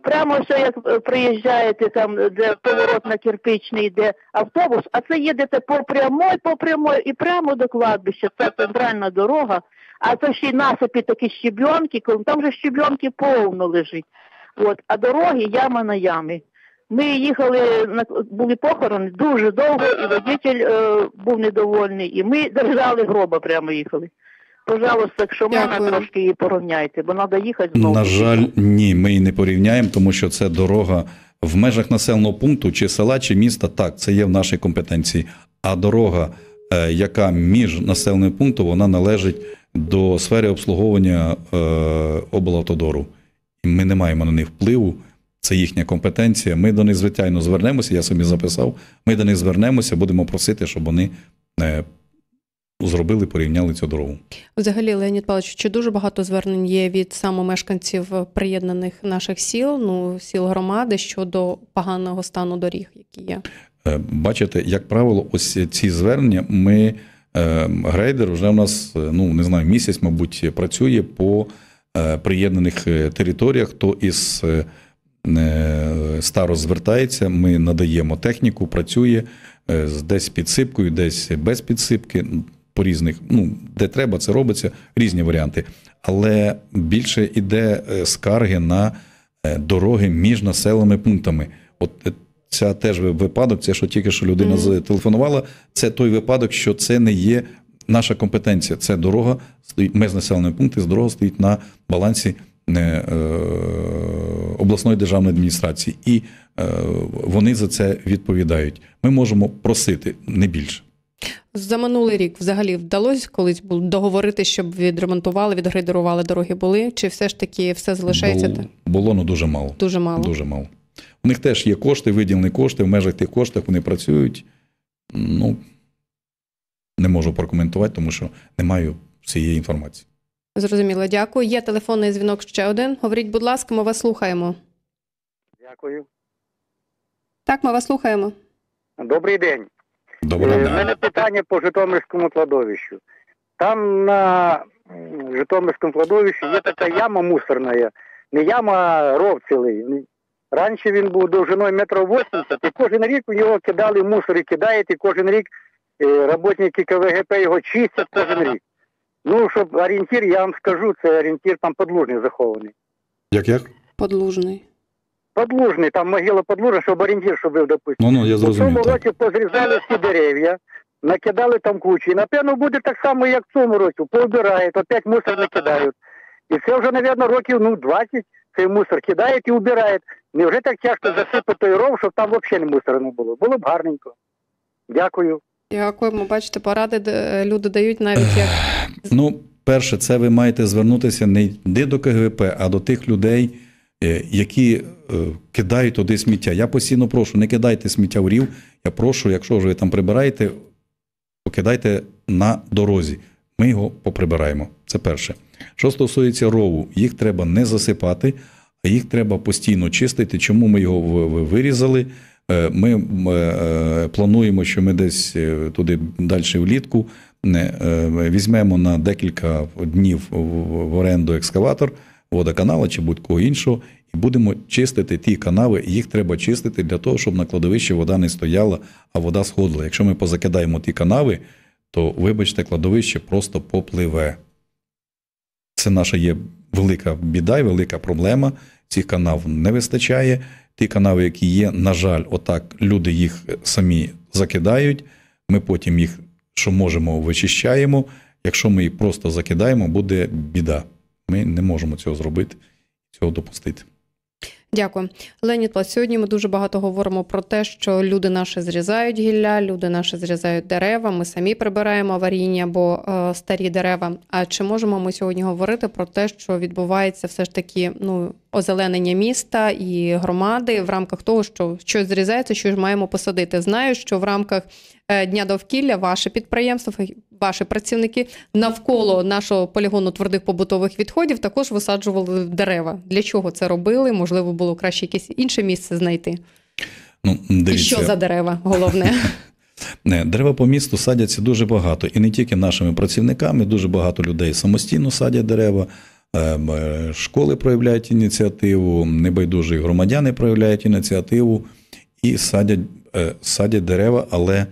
прямо що як е, приїжджаєте там, е, де поворот на кирпичний йде автобус, а це їдете по прямой, по прямой і прямо до кладбища. Це центральна дорога, а то ще й насипі такі щебенки, там же щебенки повно лежить. От, а дороги яма на ямі. Ми їхали на були похорони дуже довго, і водитель е, був недовольний, і ми держали гроба, прямо їхали. Пожалуйста, якщо можна трошки її порівняйте, бо треба їхати знову. На жаль, ні, ми її не порівняємо, тому що це дорога в межах населеного пункту чи села, чи міста. Так, це є в нашій компетенції. А дорога, е, яка між населеним пунктом, вона належить до сфери обслуговування е, облавтодору. І ми не маємо на них впливу. Це їхня компетенція. Ми до них звичайно звернемося. Я собі записав. Ми до них звернемося, будемо просити, щоб вони е, зробили, порівняли цю дорогу. Взагалі, Леонід Павлович, чи дуже багато звернень є від самомешканців приєднаних наших сіл, ну сіл громади щодо поганого стану доріг, які є? Е, бачите, як правило, ось ці звернення ми. Е, грейдер вже у нас, е, ну не знаю, місяць, мабуть, працює по приєднаних територіях. То із старо звертається, ми надаємо техніку, працює десь підсипкою, десь без підсипки по різних, ну де треба, це робиться, різні варіанти. Але більше йде е, скарги на е, дороги між населеними пунктами. От е, ця теж випадок, це що тільки що людина mm-hmm. зателефонувала, це той випадок, що це не є наша компетенція. Це дорога стоїть ми з населеними пунктами, дорога стоїть на балансі обласної державної адміністрації, і вони за це відповідають. Ми можемо просити не більше. За минулий рік взагалі вдалося колись договорити, щоб відремонтували, відгрейдерували дороги були? Чи все ж таки все залишається? Було, було ну дуже мало. Дуже мало. Дуже мало. У них теж є кошти, виділені кошти, в межах тих коштів вони працюють. Ну не можу прокоментувати, тому що не маю всієї інформації. Зрозуміло, дякую. Є телефонний дзвінок ще один. Говоріть, будь ласка, ми вас слухаємо. Дякую. Так, ми вас слухаємо. Добрий день. Добре, да. У мене питання по Житомирському кладовищу. Там на Житомирському кладовищі є така яма мусорна, не яма а ров цілий. Раніше він був довжиною метро 80, і кожен рік у нього кидали мусор і кидають, і кожен рік е, роботники КВГП його чистять кожен рік. Ну, щоб орієнтір, я вам скажу, це орієнтір там подлужний захований. Як як? Подлужний. Подлужний, там могила подлужна, щоб орієнтір, щоб був допустим. Ну, ну, я зрозумів, У цьому році позрізали всі дерев'я, накидали там кучі. напевно, буде так само, як в цьому році. Поубирають, опять мусор накидають. І це вже, мабуть, років ну, 20 цей мусор кидають і убирають. Невже так тяжко засипати ров, щоб там взагалі мусора не було? Було б гарненько. Дякую. Дякуємо, бачите, поради люди дають навіть як. Ну, перше, це ви маєте звернутися не йди до КГВП, а до тих людей. Е, які е, кидають туди сміття. Я постійно прошу, не кидайте сміття в рів. Я прошу, якщо ви там прибираєте, покидайте на дорозі. Ми його поприбираємо. Це перше. Що стосується рову, їх треба не засипати, а їх треба постійно чистити. Чому ми його вирізали? Е, ми плануємо, що ми десь туди далі влітку візьмемо на декілька днів в оренду екскаватор водоканала чи будь-кого іншого, і будемо чистити ті канави. Їх треба чистити для того, щоб на кладовищі вода не стояла, а вода сходила. Якщо ми позакидаємо ті канави, то вибачте, кладовище просто попливе. Це наша є велика біда і велика проблема. Цих канав не вистачає. Ті канави, які є, на жаль, отак люди їх самі закидають. Ми потім їх, що можемо, вичищаємо. Якщо ми їх просто закидаємо, буде біда. Ми не можемо цього зробити, цього допустити. Дякую, Леонід Сьогодні ми дуже багато говоримо про те, що люди наші зрізають гілля, люди наші зрізають дерева. Ми самі прибираємо аварійні або е, старі дерева. А чи можемо ми сьогодні говорити про те, що відбувається все ж таки ну озеленення міста і громади в рамках того, що щось зрізається, що ж маємо посадити? Знаю, що в рамках е, Дня довкілля ваше підприємство Ваші працівники навколо нашого полігону твердих побутових відходів також висаджували дерева. Для чого це робили? Можливо, було краще якесь інше місце знайти. Ну, дивіться. І що за дерева? Головне. Не, дерева по місту садяться дуже багато, і не тільки нашими працівниками, дуже багато людей самостійно садять дерева, е, е, школи проявляють ініціативу, небайдужі громадяни проявляють ініціативу і садять, е, садять дерева, але.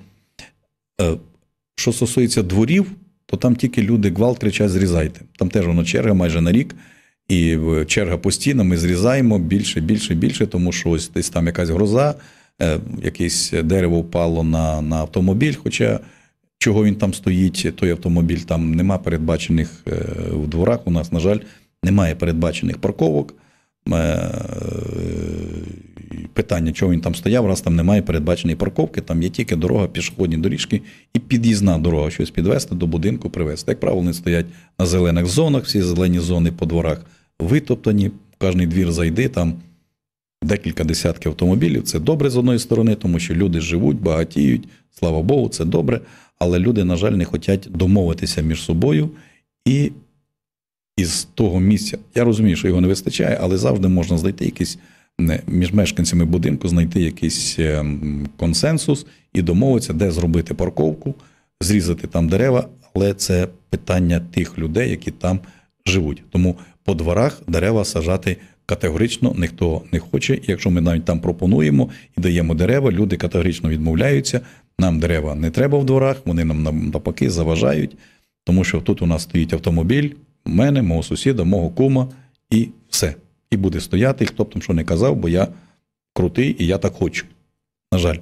Що стосується дворів, то там тільки люди гвалт кричать зрізайте. Там теж воно черга майже на рік, і черга постійна, ми зрізаємо більше, більше, більше, тому що ось десь там якась гроза, е, якесь дерево впало на, на автомобіль. Хоча чого він там стоїть, той автомобіль там нема передбачених в е, дворах. У нас, на жаль, немає передбачених парковок. Е, питання, чого він там стояв, раз там немає передбаченої парковки, там є тільки дорога, пішохідні доріжки і під'їзна дорога, щось підвезти до будинку, привезти. Як правило, вони стоять на зелених зонах, всі зелені зони по дворах витоптані, в кожний двір зайди, там декілька десятків автомобілів. Це добре з одної сторони, тому що люди живуть, багатіють, слава Богу, це добре. Але люди, на жаль, не хочуть домовитися між собою і. Із того місця я розумію, що його не вистачає, але завжди можна знайти якісь між мешканцями будинку знайти якийсь е, консенсус і домовитися, де зробити парковку, зрізати там дерева, але це питання тих людей, які там живуть. Тому по дворах дерева сажати категорично ніхто не хоче. Якщо ми навіть там пропонуємо і даємо дерева, люди категорично відмовляються. Нам дерева не треба в дворах, вони нам навпаки заважають, тому що тут у нас стоїть автомобіль, мене, мого сусіда, мого кума і все і буде стояти, хто б там що не казав, бо я крутий і я так хочу. На жаль.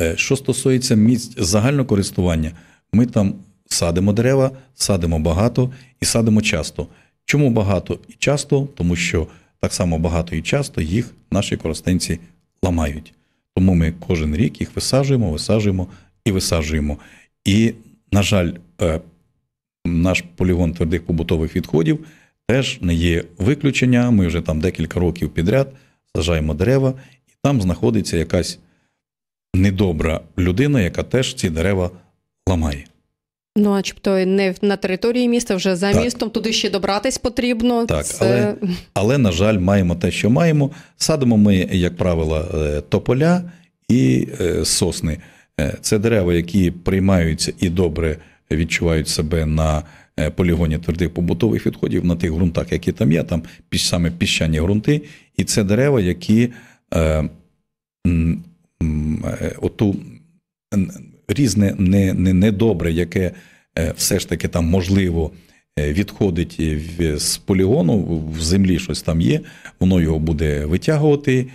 Е, що стосується місць загального користування, ми там садимо дерева, садимо багато і садимо часто. Чому багато і часто? Тому що так само багато і часто їх наші користенці ламають. Тому ми кожен рік їх висаджуємо, висаджуємо і висаджуємо. І, на жаль, е, наш полігон твердих побутових відходів теж не є виключення. Ми вже там декілька років підряд сажаємо дерева, і там знаходиться якась недобра людина, яка теж ці дерева ламає. Ну, а чебто не на території міста, вже за так. містом туди ще добратись потрібно. Так, Це... але, але, на жаль, маємо те, що маємо. Садимо ми, як правило, е, тополя і е, сосни. Е, це дерева, які приймаються і добре відчувають себе на Е, полігоні твердих побутових відходів на тих ґрунтах, які там є, там саме піщані ґрунти. І це дерева, які е, е оту різне не, не, недобре, яке е, все ж таки там можливо. Відходить з полігону, в землі щось там є, воно його буде витягувати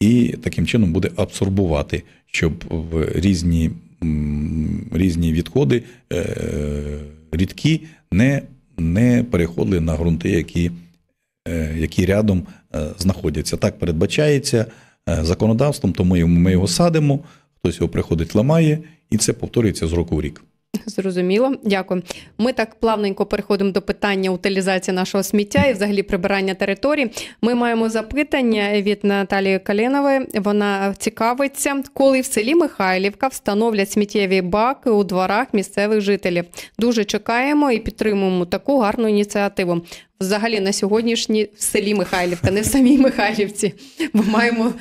і таким чином буде абсорбувати, щоб різні різні відходи рідкі не не переходили на ґрунти, які е, які рядом е, знаходяться. Так передбачається е, законодавством, тому ми його садимо, хтось його приходить, ламає, і це повторюється з року в рік. Зрозуміло, дякую. Ми так плавненько переходимо до питання утилізації нашого сміття і взагалі прибирання територій. Ми маємо запитання від Наталії Калінової. Вона цікавиться, коли в селі Михайлівка встановлять сміттєві баки у дворах місцевих жителів. Дуже чекаємо і підтримуємо таку гарну ініціативу. Взагалі на сьогоднішній в селі Михайлівка, не в самій Михайлівці. Ми маємо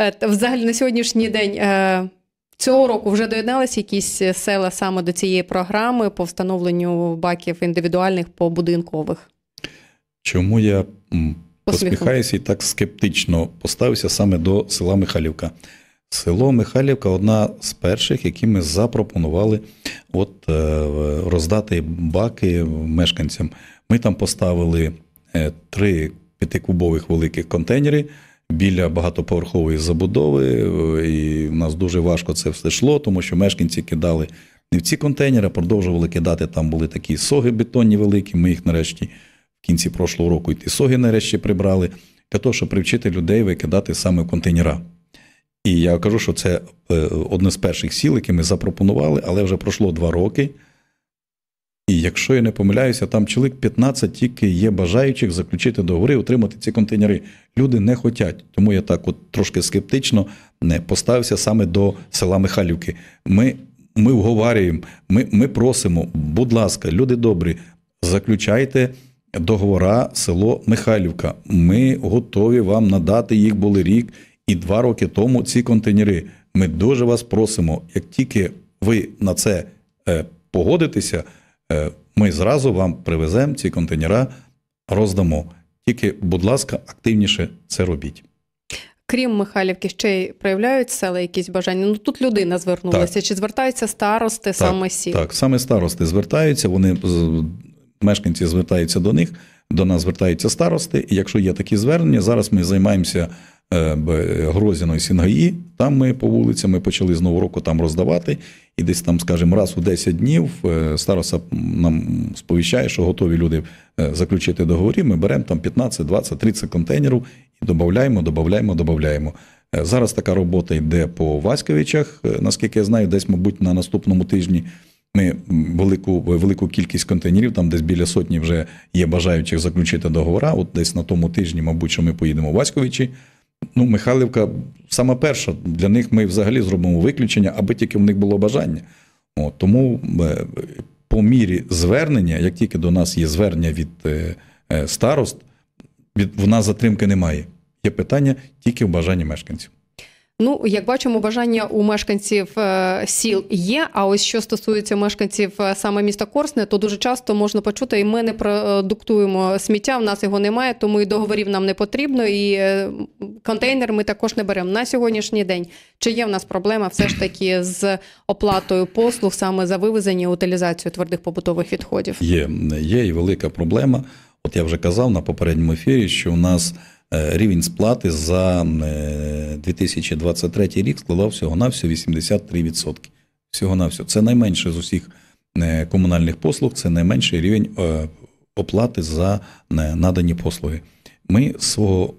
е, взагалі на сьогоднішній день. Е, Цього року вже доєдналися якісь е, села саме до цієї програми по встановленню баків індивідуальних побудинкових? Чому я посміхаюся і так скептично поставився саме до села Михайлівка? Село Михайлівка одна з перших, які ми запропонували от е, роздати баки мешканцям. Ми там поставили е, три п'ятикубових великих контейнери біля багатоповерхової забудови, е, і в нас дуже важко це все йшло, тому що мешканці кидали не в ці контейнери, а продовжували кидати. Там були такі соги бетонні великі. Ми їх нарешті в кінці прошлого року і ті соги нарешті прибрали, для того, щоб привчити людей викидати саме в контейнера. І я кажу, що це е, одне з перших сіл, які ми запропонували, але вже пройшло два роки. І якщо я не помиляюся, там чоловік 15 тільки є бажаючих заключити договори, отримати ці контейнери. Люди не хочуть. Тому я так от трошки скептично не поставився саме до села Михайлівки. Ми ми вговарюємо, ми, ми просимо, будь ласка, люди добрі, заключайте договора село Михайлівка. Ми готові вам надати їх були рік і два роки тому ці контейнери. Ми дуже вас просимо. Як тільки ви на це е, погодитеся. Е, ми зразу вам привеземо ці контейнера, роздамо. Тільки, будь ласка, активніше це робіть. Крім Михайлівки, ще й проявляють села якісь бажання. Ну тут людина звернулася. Так. Чи звертаються старости так, саме сіл? Так, саме старости звертаються. Вони мешканці звертаються до них, до нас звертаються старости. І якщо є такі звернення, зараз ми займаємося е, е, Грозіною Сінгаї. Там ми по вулицям ми почали з нового року там роздавати і десь там, скажімо, раз у 10 днів е, староса нам сповіщає, що готові люди е, заключити договорі. Ми беремо там 15, 20, 30 контейнерів і додаємо, додаємо, додаємо. Е, зараз така робота йде по Васьковичах, наскільки я знаю, десь, мабуть, на наступному тижні. Ми велику велику кількість контейнерів, там десь біля сотні вже є бажаючих заключити договора. От десь на тому тижні, мабуть, що ми поїдемо в Васьковичі. Ну, Михайлівка саме перша, для них ми взагалі зробимо виключення, аби тільки в них було бажання. От, Тому е, по мірі звернення, як тільки до нас є звернення від е, е, старост, від в нас затримки немає. Є питання тільки в бажанні мешканців. Ну, як бачимо, бажання у мешканців е, сіл є. А ось що стосується мешканців е, саме міста Корсне, то дуже часто можна почути, і ми не продуктуємо сміття. В нас його немає, тому і договорів нам не потрібно. І е, контейнер ми також не беремо на сьогоднішній день. Чи є в нас проблема все ж таки з оплатою послуг саме за вивезення утилізацію твердих побутових відходів? Є є і велика проблема. От я вже казав на попередньому ефірі, що у нас. Е, рівень сплати за 2023 е, рік складав всього на всього 83%. Всього на всього. Це найменше з усіх е, комунальних послуг, це найменший рівень оплати за надані послуги. Ми з свого,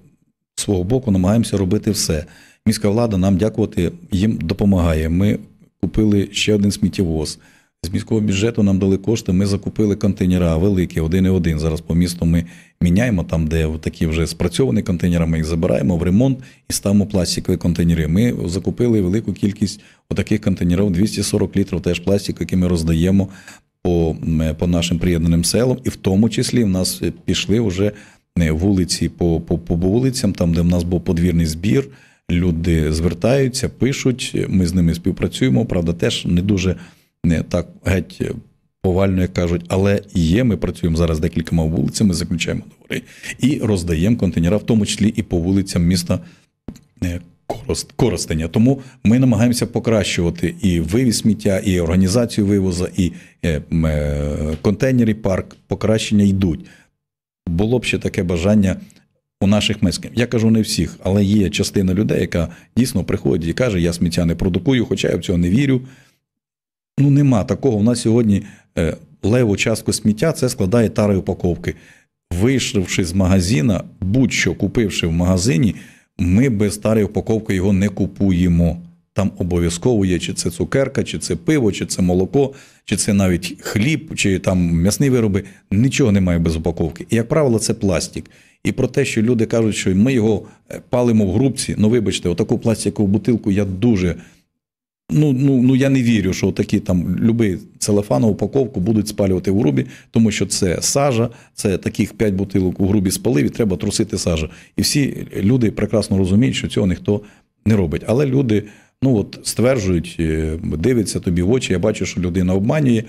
свого боку намагаємося робити все. Міська влада нам дякувати їм допомагає. Ми купили ще один сміттєвоз. З міського бюджету нам дали кошти. Ми закупили контейнера великі, один і один. Зараз по місту ми міняємо там, де такі вже спрацьовані контейнери, ми їх забираємо в ремонт і ставимо пластикові контейнери. Ми закупили велику кількість отаких контейнерів, 240 літрів теж пластик, які ми роздаємо по, по нашим приєднаним селам. І в тому числі в нас пішли вже вулиці по, по, по вулицям, там де в нас був подвірний збір. Люди звертаються, пишуть. Ми з ними співпрацюємо. Правда, теж не дуже не так геть повально, як кажуть, але є. Ми працюємо зараз декількома вулицями, заключаємо договори і роздаємо контейнера, в тому числі і по вулицям міста е, користення. Тому ми намагаємося покращувати і вивіз сміття, і організацію вивозу, і е, е, контейнери, парк, покращення йдуть. Було б ще таке бажання. У наших мешканців. я кажу не всіх, але є частина людей, яка дійсно приходить і каже: я сміття не продукую, хоча я в цього не вірю. Ну нема такого. У нас сьогодні е, леву частку сміття це складає тари упаковки. Вийшовши з магазина, будь-що купивши в магазині, ми без старої упаковки його не купуємо. Там обов'язково є, чи це цукерка, чи це пиво, чи це молоко, чи це навіть хліб, чи там м'ясні вироби. Нічого немає без упаковки. І як правило, це пластик. І про те, що люди кажуть, що ми його е, палимо в грубці. Ну, вибачте, отаку пластикову бутилку я дуже Ну ну ну я не вірю, що такі там любий целефанову упаковку будуть спалювати в грубі, тому що це сажа, це таких п'ять бутилок у грубі спалив і треба трусити сажа, І всі люди прекрасно розуміють, що цього ніхто не робить. Але люди ну от стверджують, е, дивиться тобі в очі. Я бачу, що людина обманює.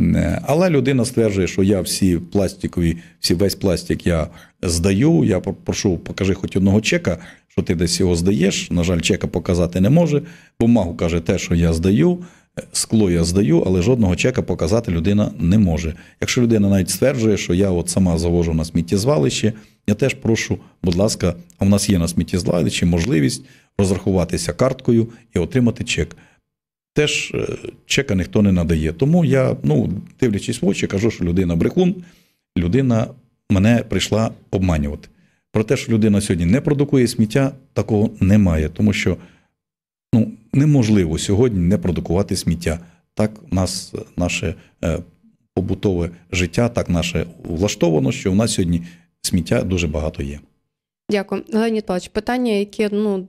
Е, але людина стверджує, що я всі пластикові, всі весь пластик я здаю. Я прошу, покажи хоч одного чека, що ти десь його здаєш. На жаль, чека показати не може. Бумагу каже, те, що я здаю, е, скло я здаю, але жодного чека показати людина не може. Якщо людина навіть стверджує, що я от сама завожу на сміттєзвалище, я теж прошу, будь ласка, а в нас є на сміттєзвалищі можливість розрахуватися карткою і отримати чек теж е, чека ніхто не надає. Тому я, ну, дивлячись в очі, кажу, що людина брехун, людина мене прийшла обманювати. Про те, що людина сьогодні не продукує сміття, такого немає, тому що ну, неможливо сьогодні не продукувати сміття. Так нас е, наше е, побутове життя, так наше влаштовано, що в нас сьогодні сміття дуже багато є. Дякую, Леонід Павлович, Питання, яке ну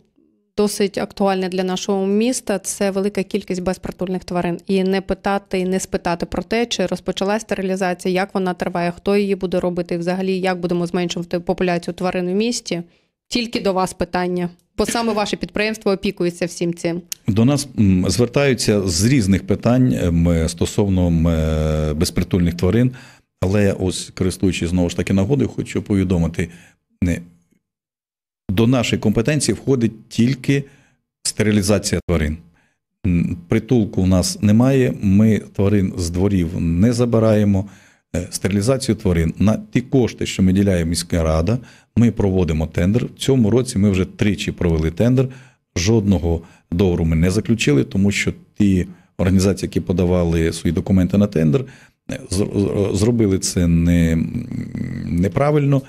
досить актуальне для нашого міста. Це велика кількість безпритульних тварин. І не питати, і не спитати про те, чи розпочалась стерилізація, як вона триває, хто її буде робити, і взагалі як будемо зменшувати популяцію тварин в місті. Тільки до вас питання, бо саме ваше підприємство опікується всім цим. До нас звертаються з різних питань стосовно е, безпритульних тварин. Але ось користуючись знову ж таки нагодою, хочу повідомити до нашої компетенції входить тільки стерилізація тварин. Притулку у нас немає, ми тварин з дворів не забираємо. Е, стерилізацію тварин на ті кошти, що ми діляє міська рада, ми проводимо тендер. В цьому році ми вже тричі провели тендер. Жодного договору ми не заключили, тому що ті організації, які подавали свої документи на тендер, е, зробили це не, неправильно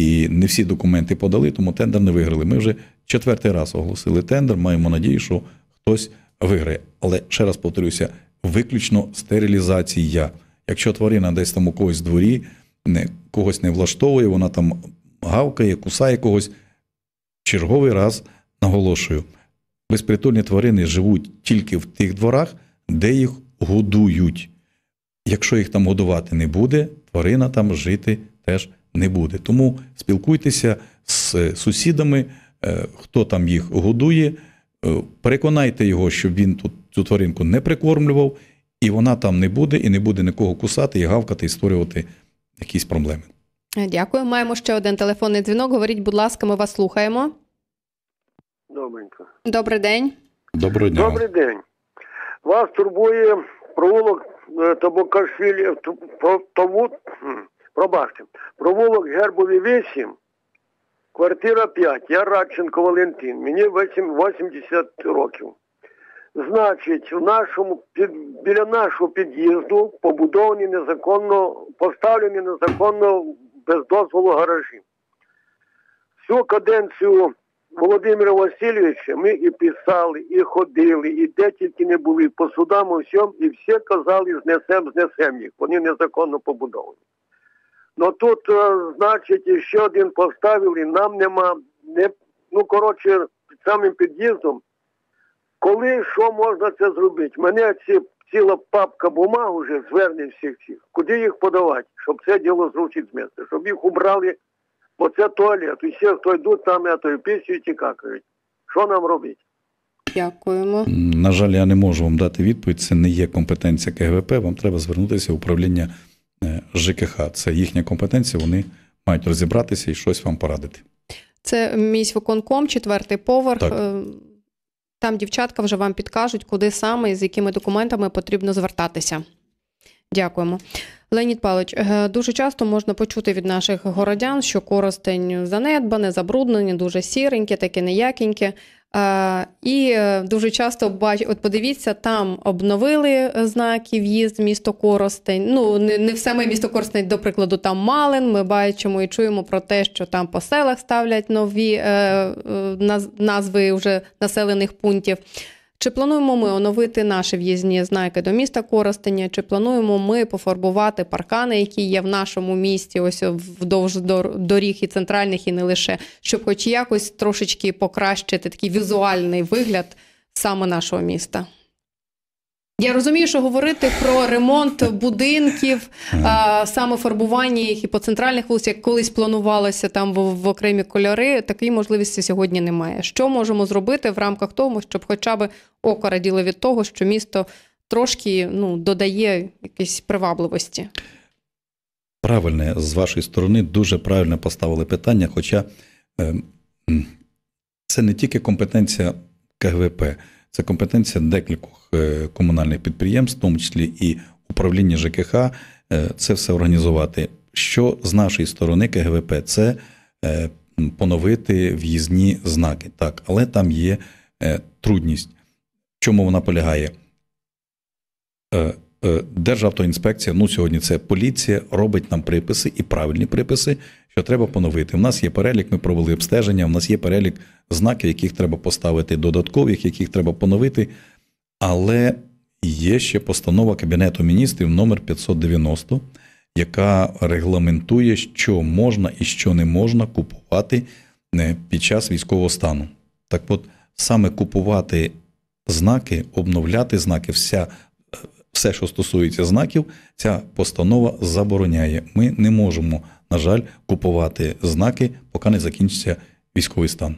і не всі документи подали, тому тендер не виграли. Ми вже четвертий раз оголосили тендер. Маємо надію, що хтось виграє. Але ще раз повторюся: виключно стерилізація. Якщо тварина десь там у когось в дворі не, когось не влаштовує, вона там гавкає, кусає когось. Черговий раз наголошую: безпритульні тварини живуть тільки в тих дворах, де їх годують. Якщо їх там годувати не буде, тварина там жити теж. не не буде. Тому спілкуйтеся з е, сусідами, е, хто там їх годує, е, переконайте його, щоб він тут цю тваринку не прикормлював, і вона там не буде, і не буде нікого кусати, і гавкати, і створювати якісь проблеми. Дякую. Маємо ще один телефонний дзвінок. Говоріть, будь ласка, ми вас слухаємо. Добренько. Добрий день. Добрий день. Добрий день. Вас турбує проволок Табокашвілі, тому пробачте, провулок Гербові 8, квартира 5. Я Радченко Валентин. Мені 80 років. Значить, в нашому під, біля нашого під'їзду побудовані незаконно, поставлені незаконно без дозволу гаражі. Всю каденцію Володимира Васильовича ми і писали, і ходили, і де тільки не були по судам, усьому, і всі казали, знесем, знесем їх. Вони незаконно побудовані. Ну тут, е, значить, ще один поставив, і нам нема. Не, Ну, коротше, під самим під'їздом. Коли що можна це зробити? Мене ці ціла папка бумаг уже зверне всіх цих. Куди їх подавати, щоб це діло зручити з місця, щоб їх убрали, бо це туалет. І всі, хто йдуть, там я тою пісюють і какають. Що нам робити? Дякуємо. На жаль, я не можу вам дати відповідь. Це не є компетенція КГВП. Вам треба звернутися в управління. Е, ЖКХ. Це їхня компетенція, вони мають розібратися і щось вам порадити. Це місь виконком, четвертий поверх. Так. Е, там дівчатка вже вам підкажуть, куди саме і з якими документами потрібно звертатися. Дякуємо. Леонід Павлович, е, дуже часто можна почути від наших городян, що коростень занедбане, забруднене, дуже сіреньке, таке неякіньке. Е, і е, дуже часто бач, от подивіться, там обновили е, знаки в'їзд, місто Коростень. Ну не не в саме місто Коростень, до прикладу, там Малин. Ми бачимо і чуємо про те, що там по селах ставлять нові назви вже населених пунктів. Чи плануємо ми оновити наші в'їзні знаки до міста Коростеня? Чи плануємо ми пофарбувати паркани, які є в нашому місті? Ось вдовж доріг і центральних, і не лише щоб, хоч якось трошечки покращити такий візуальний вигляд саме нашого міста? Я розумію, що говорити про ремонт будинків, а, саме фарбування їх і по центральних вулицях як колись планувалося там в, в окремі кольори. Такої можливості сьогодні немає. Що можемо зробити в рамках того, щоб хоча б око раділо від того, що місто трошки ну, додає якісь привабливості? Правильне з вашої сторони дуже правильно поставили питання. Хоча е, це не тільки компетенція КГВП. Це компетенція декількох е, комунальних підприємств, в тому числі і управління ЖКХ, е, це все організувати. Що з нашої сторони КГВП це е, поновити в'їзні знаки. Так, але там є трудність. В чому вона полягає? Державтоінспекція, ну сьогодні це поліція, робить нам приписи і правильні приписи що треба поновити. У нас є перелік, ми провели обстеження, у нас є перелік знаків, яких треба поставити, додаткових, яких треба поновити. Але є ще постанова Кабінету міністрів номер 590 яка регламентує, що можна і що не можна купувати е, під час військового стану. Так от, саме купувати знаки, обновляти знаки, вся, е, все, що стосується знаків, ця постанова забороняє. Ми не можемо на жаль, купувати знаки, поки не закінчиться військовий стан.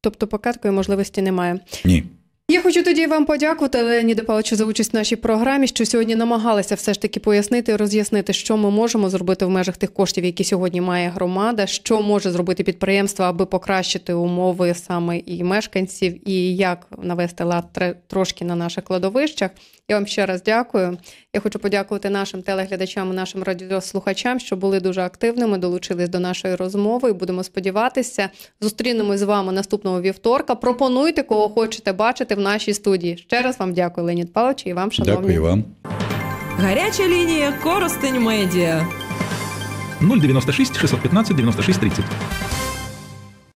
Тобто, поки такої можливості немає. Ні. Я хочу тоді вам подякувати, Леоніде Павловичу, за участь в нашій програмі, що сьогодні намагалися все ж таки пояснити і роз'яснити, що ми можемо зробити в межах тих коштів, які сьогодні має громада, що може зробити підприємство, аби покращити умови саме і мешканців, і як навести лад трошки на наших кладовищах. Я вам ще раз дякую. Я хочу подякувати нашим телеглядачам, нашим радіослухачам, що були дуже активними, долучились до нашої розмови. Будемо сподіватися, зустрінемось з вами наступного вівторка. Пропонуйте, кого хочете бачити в нашій студії. Ще раз вам дякую, Леніт Павлович, і вам шановні. Дякую вам. Гаряча лінія Коростень медіа 096 615 96 30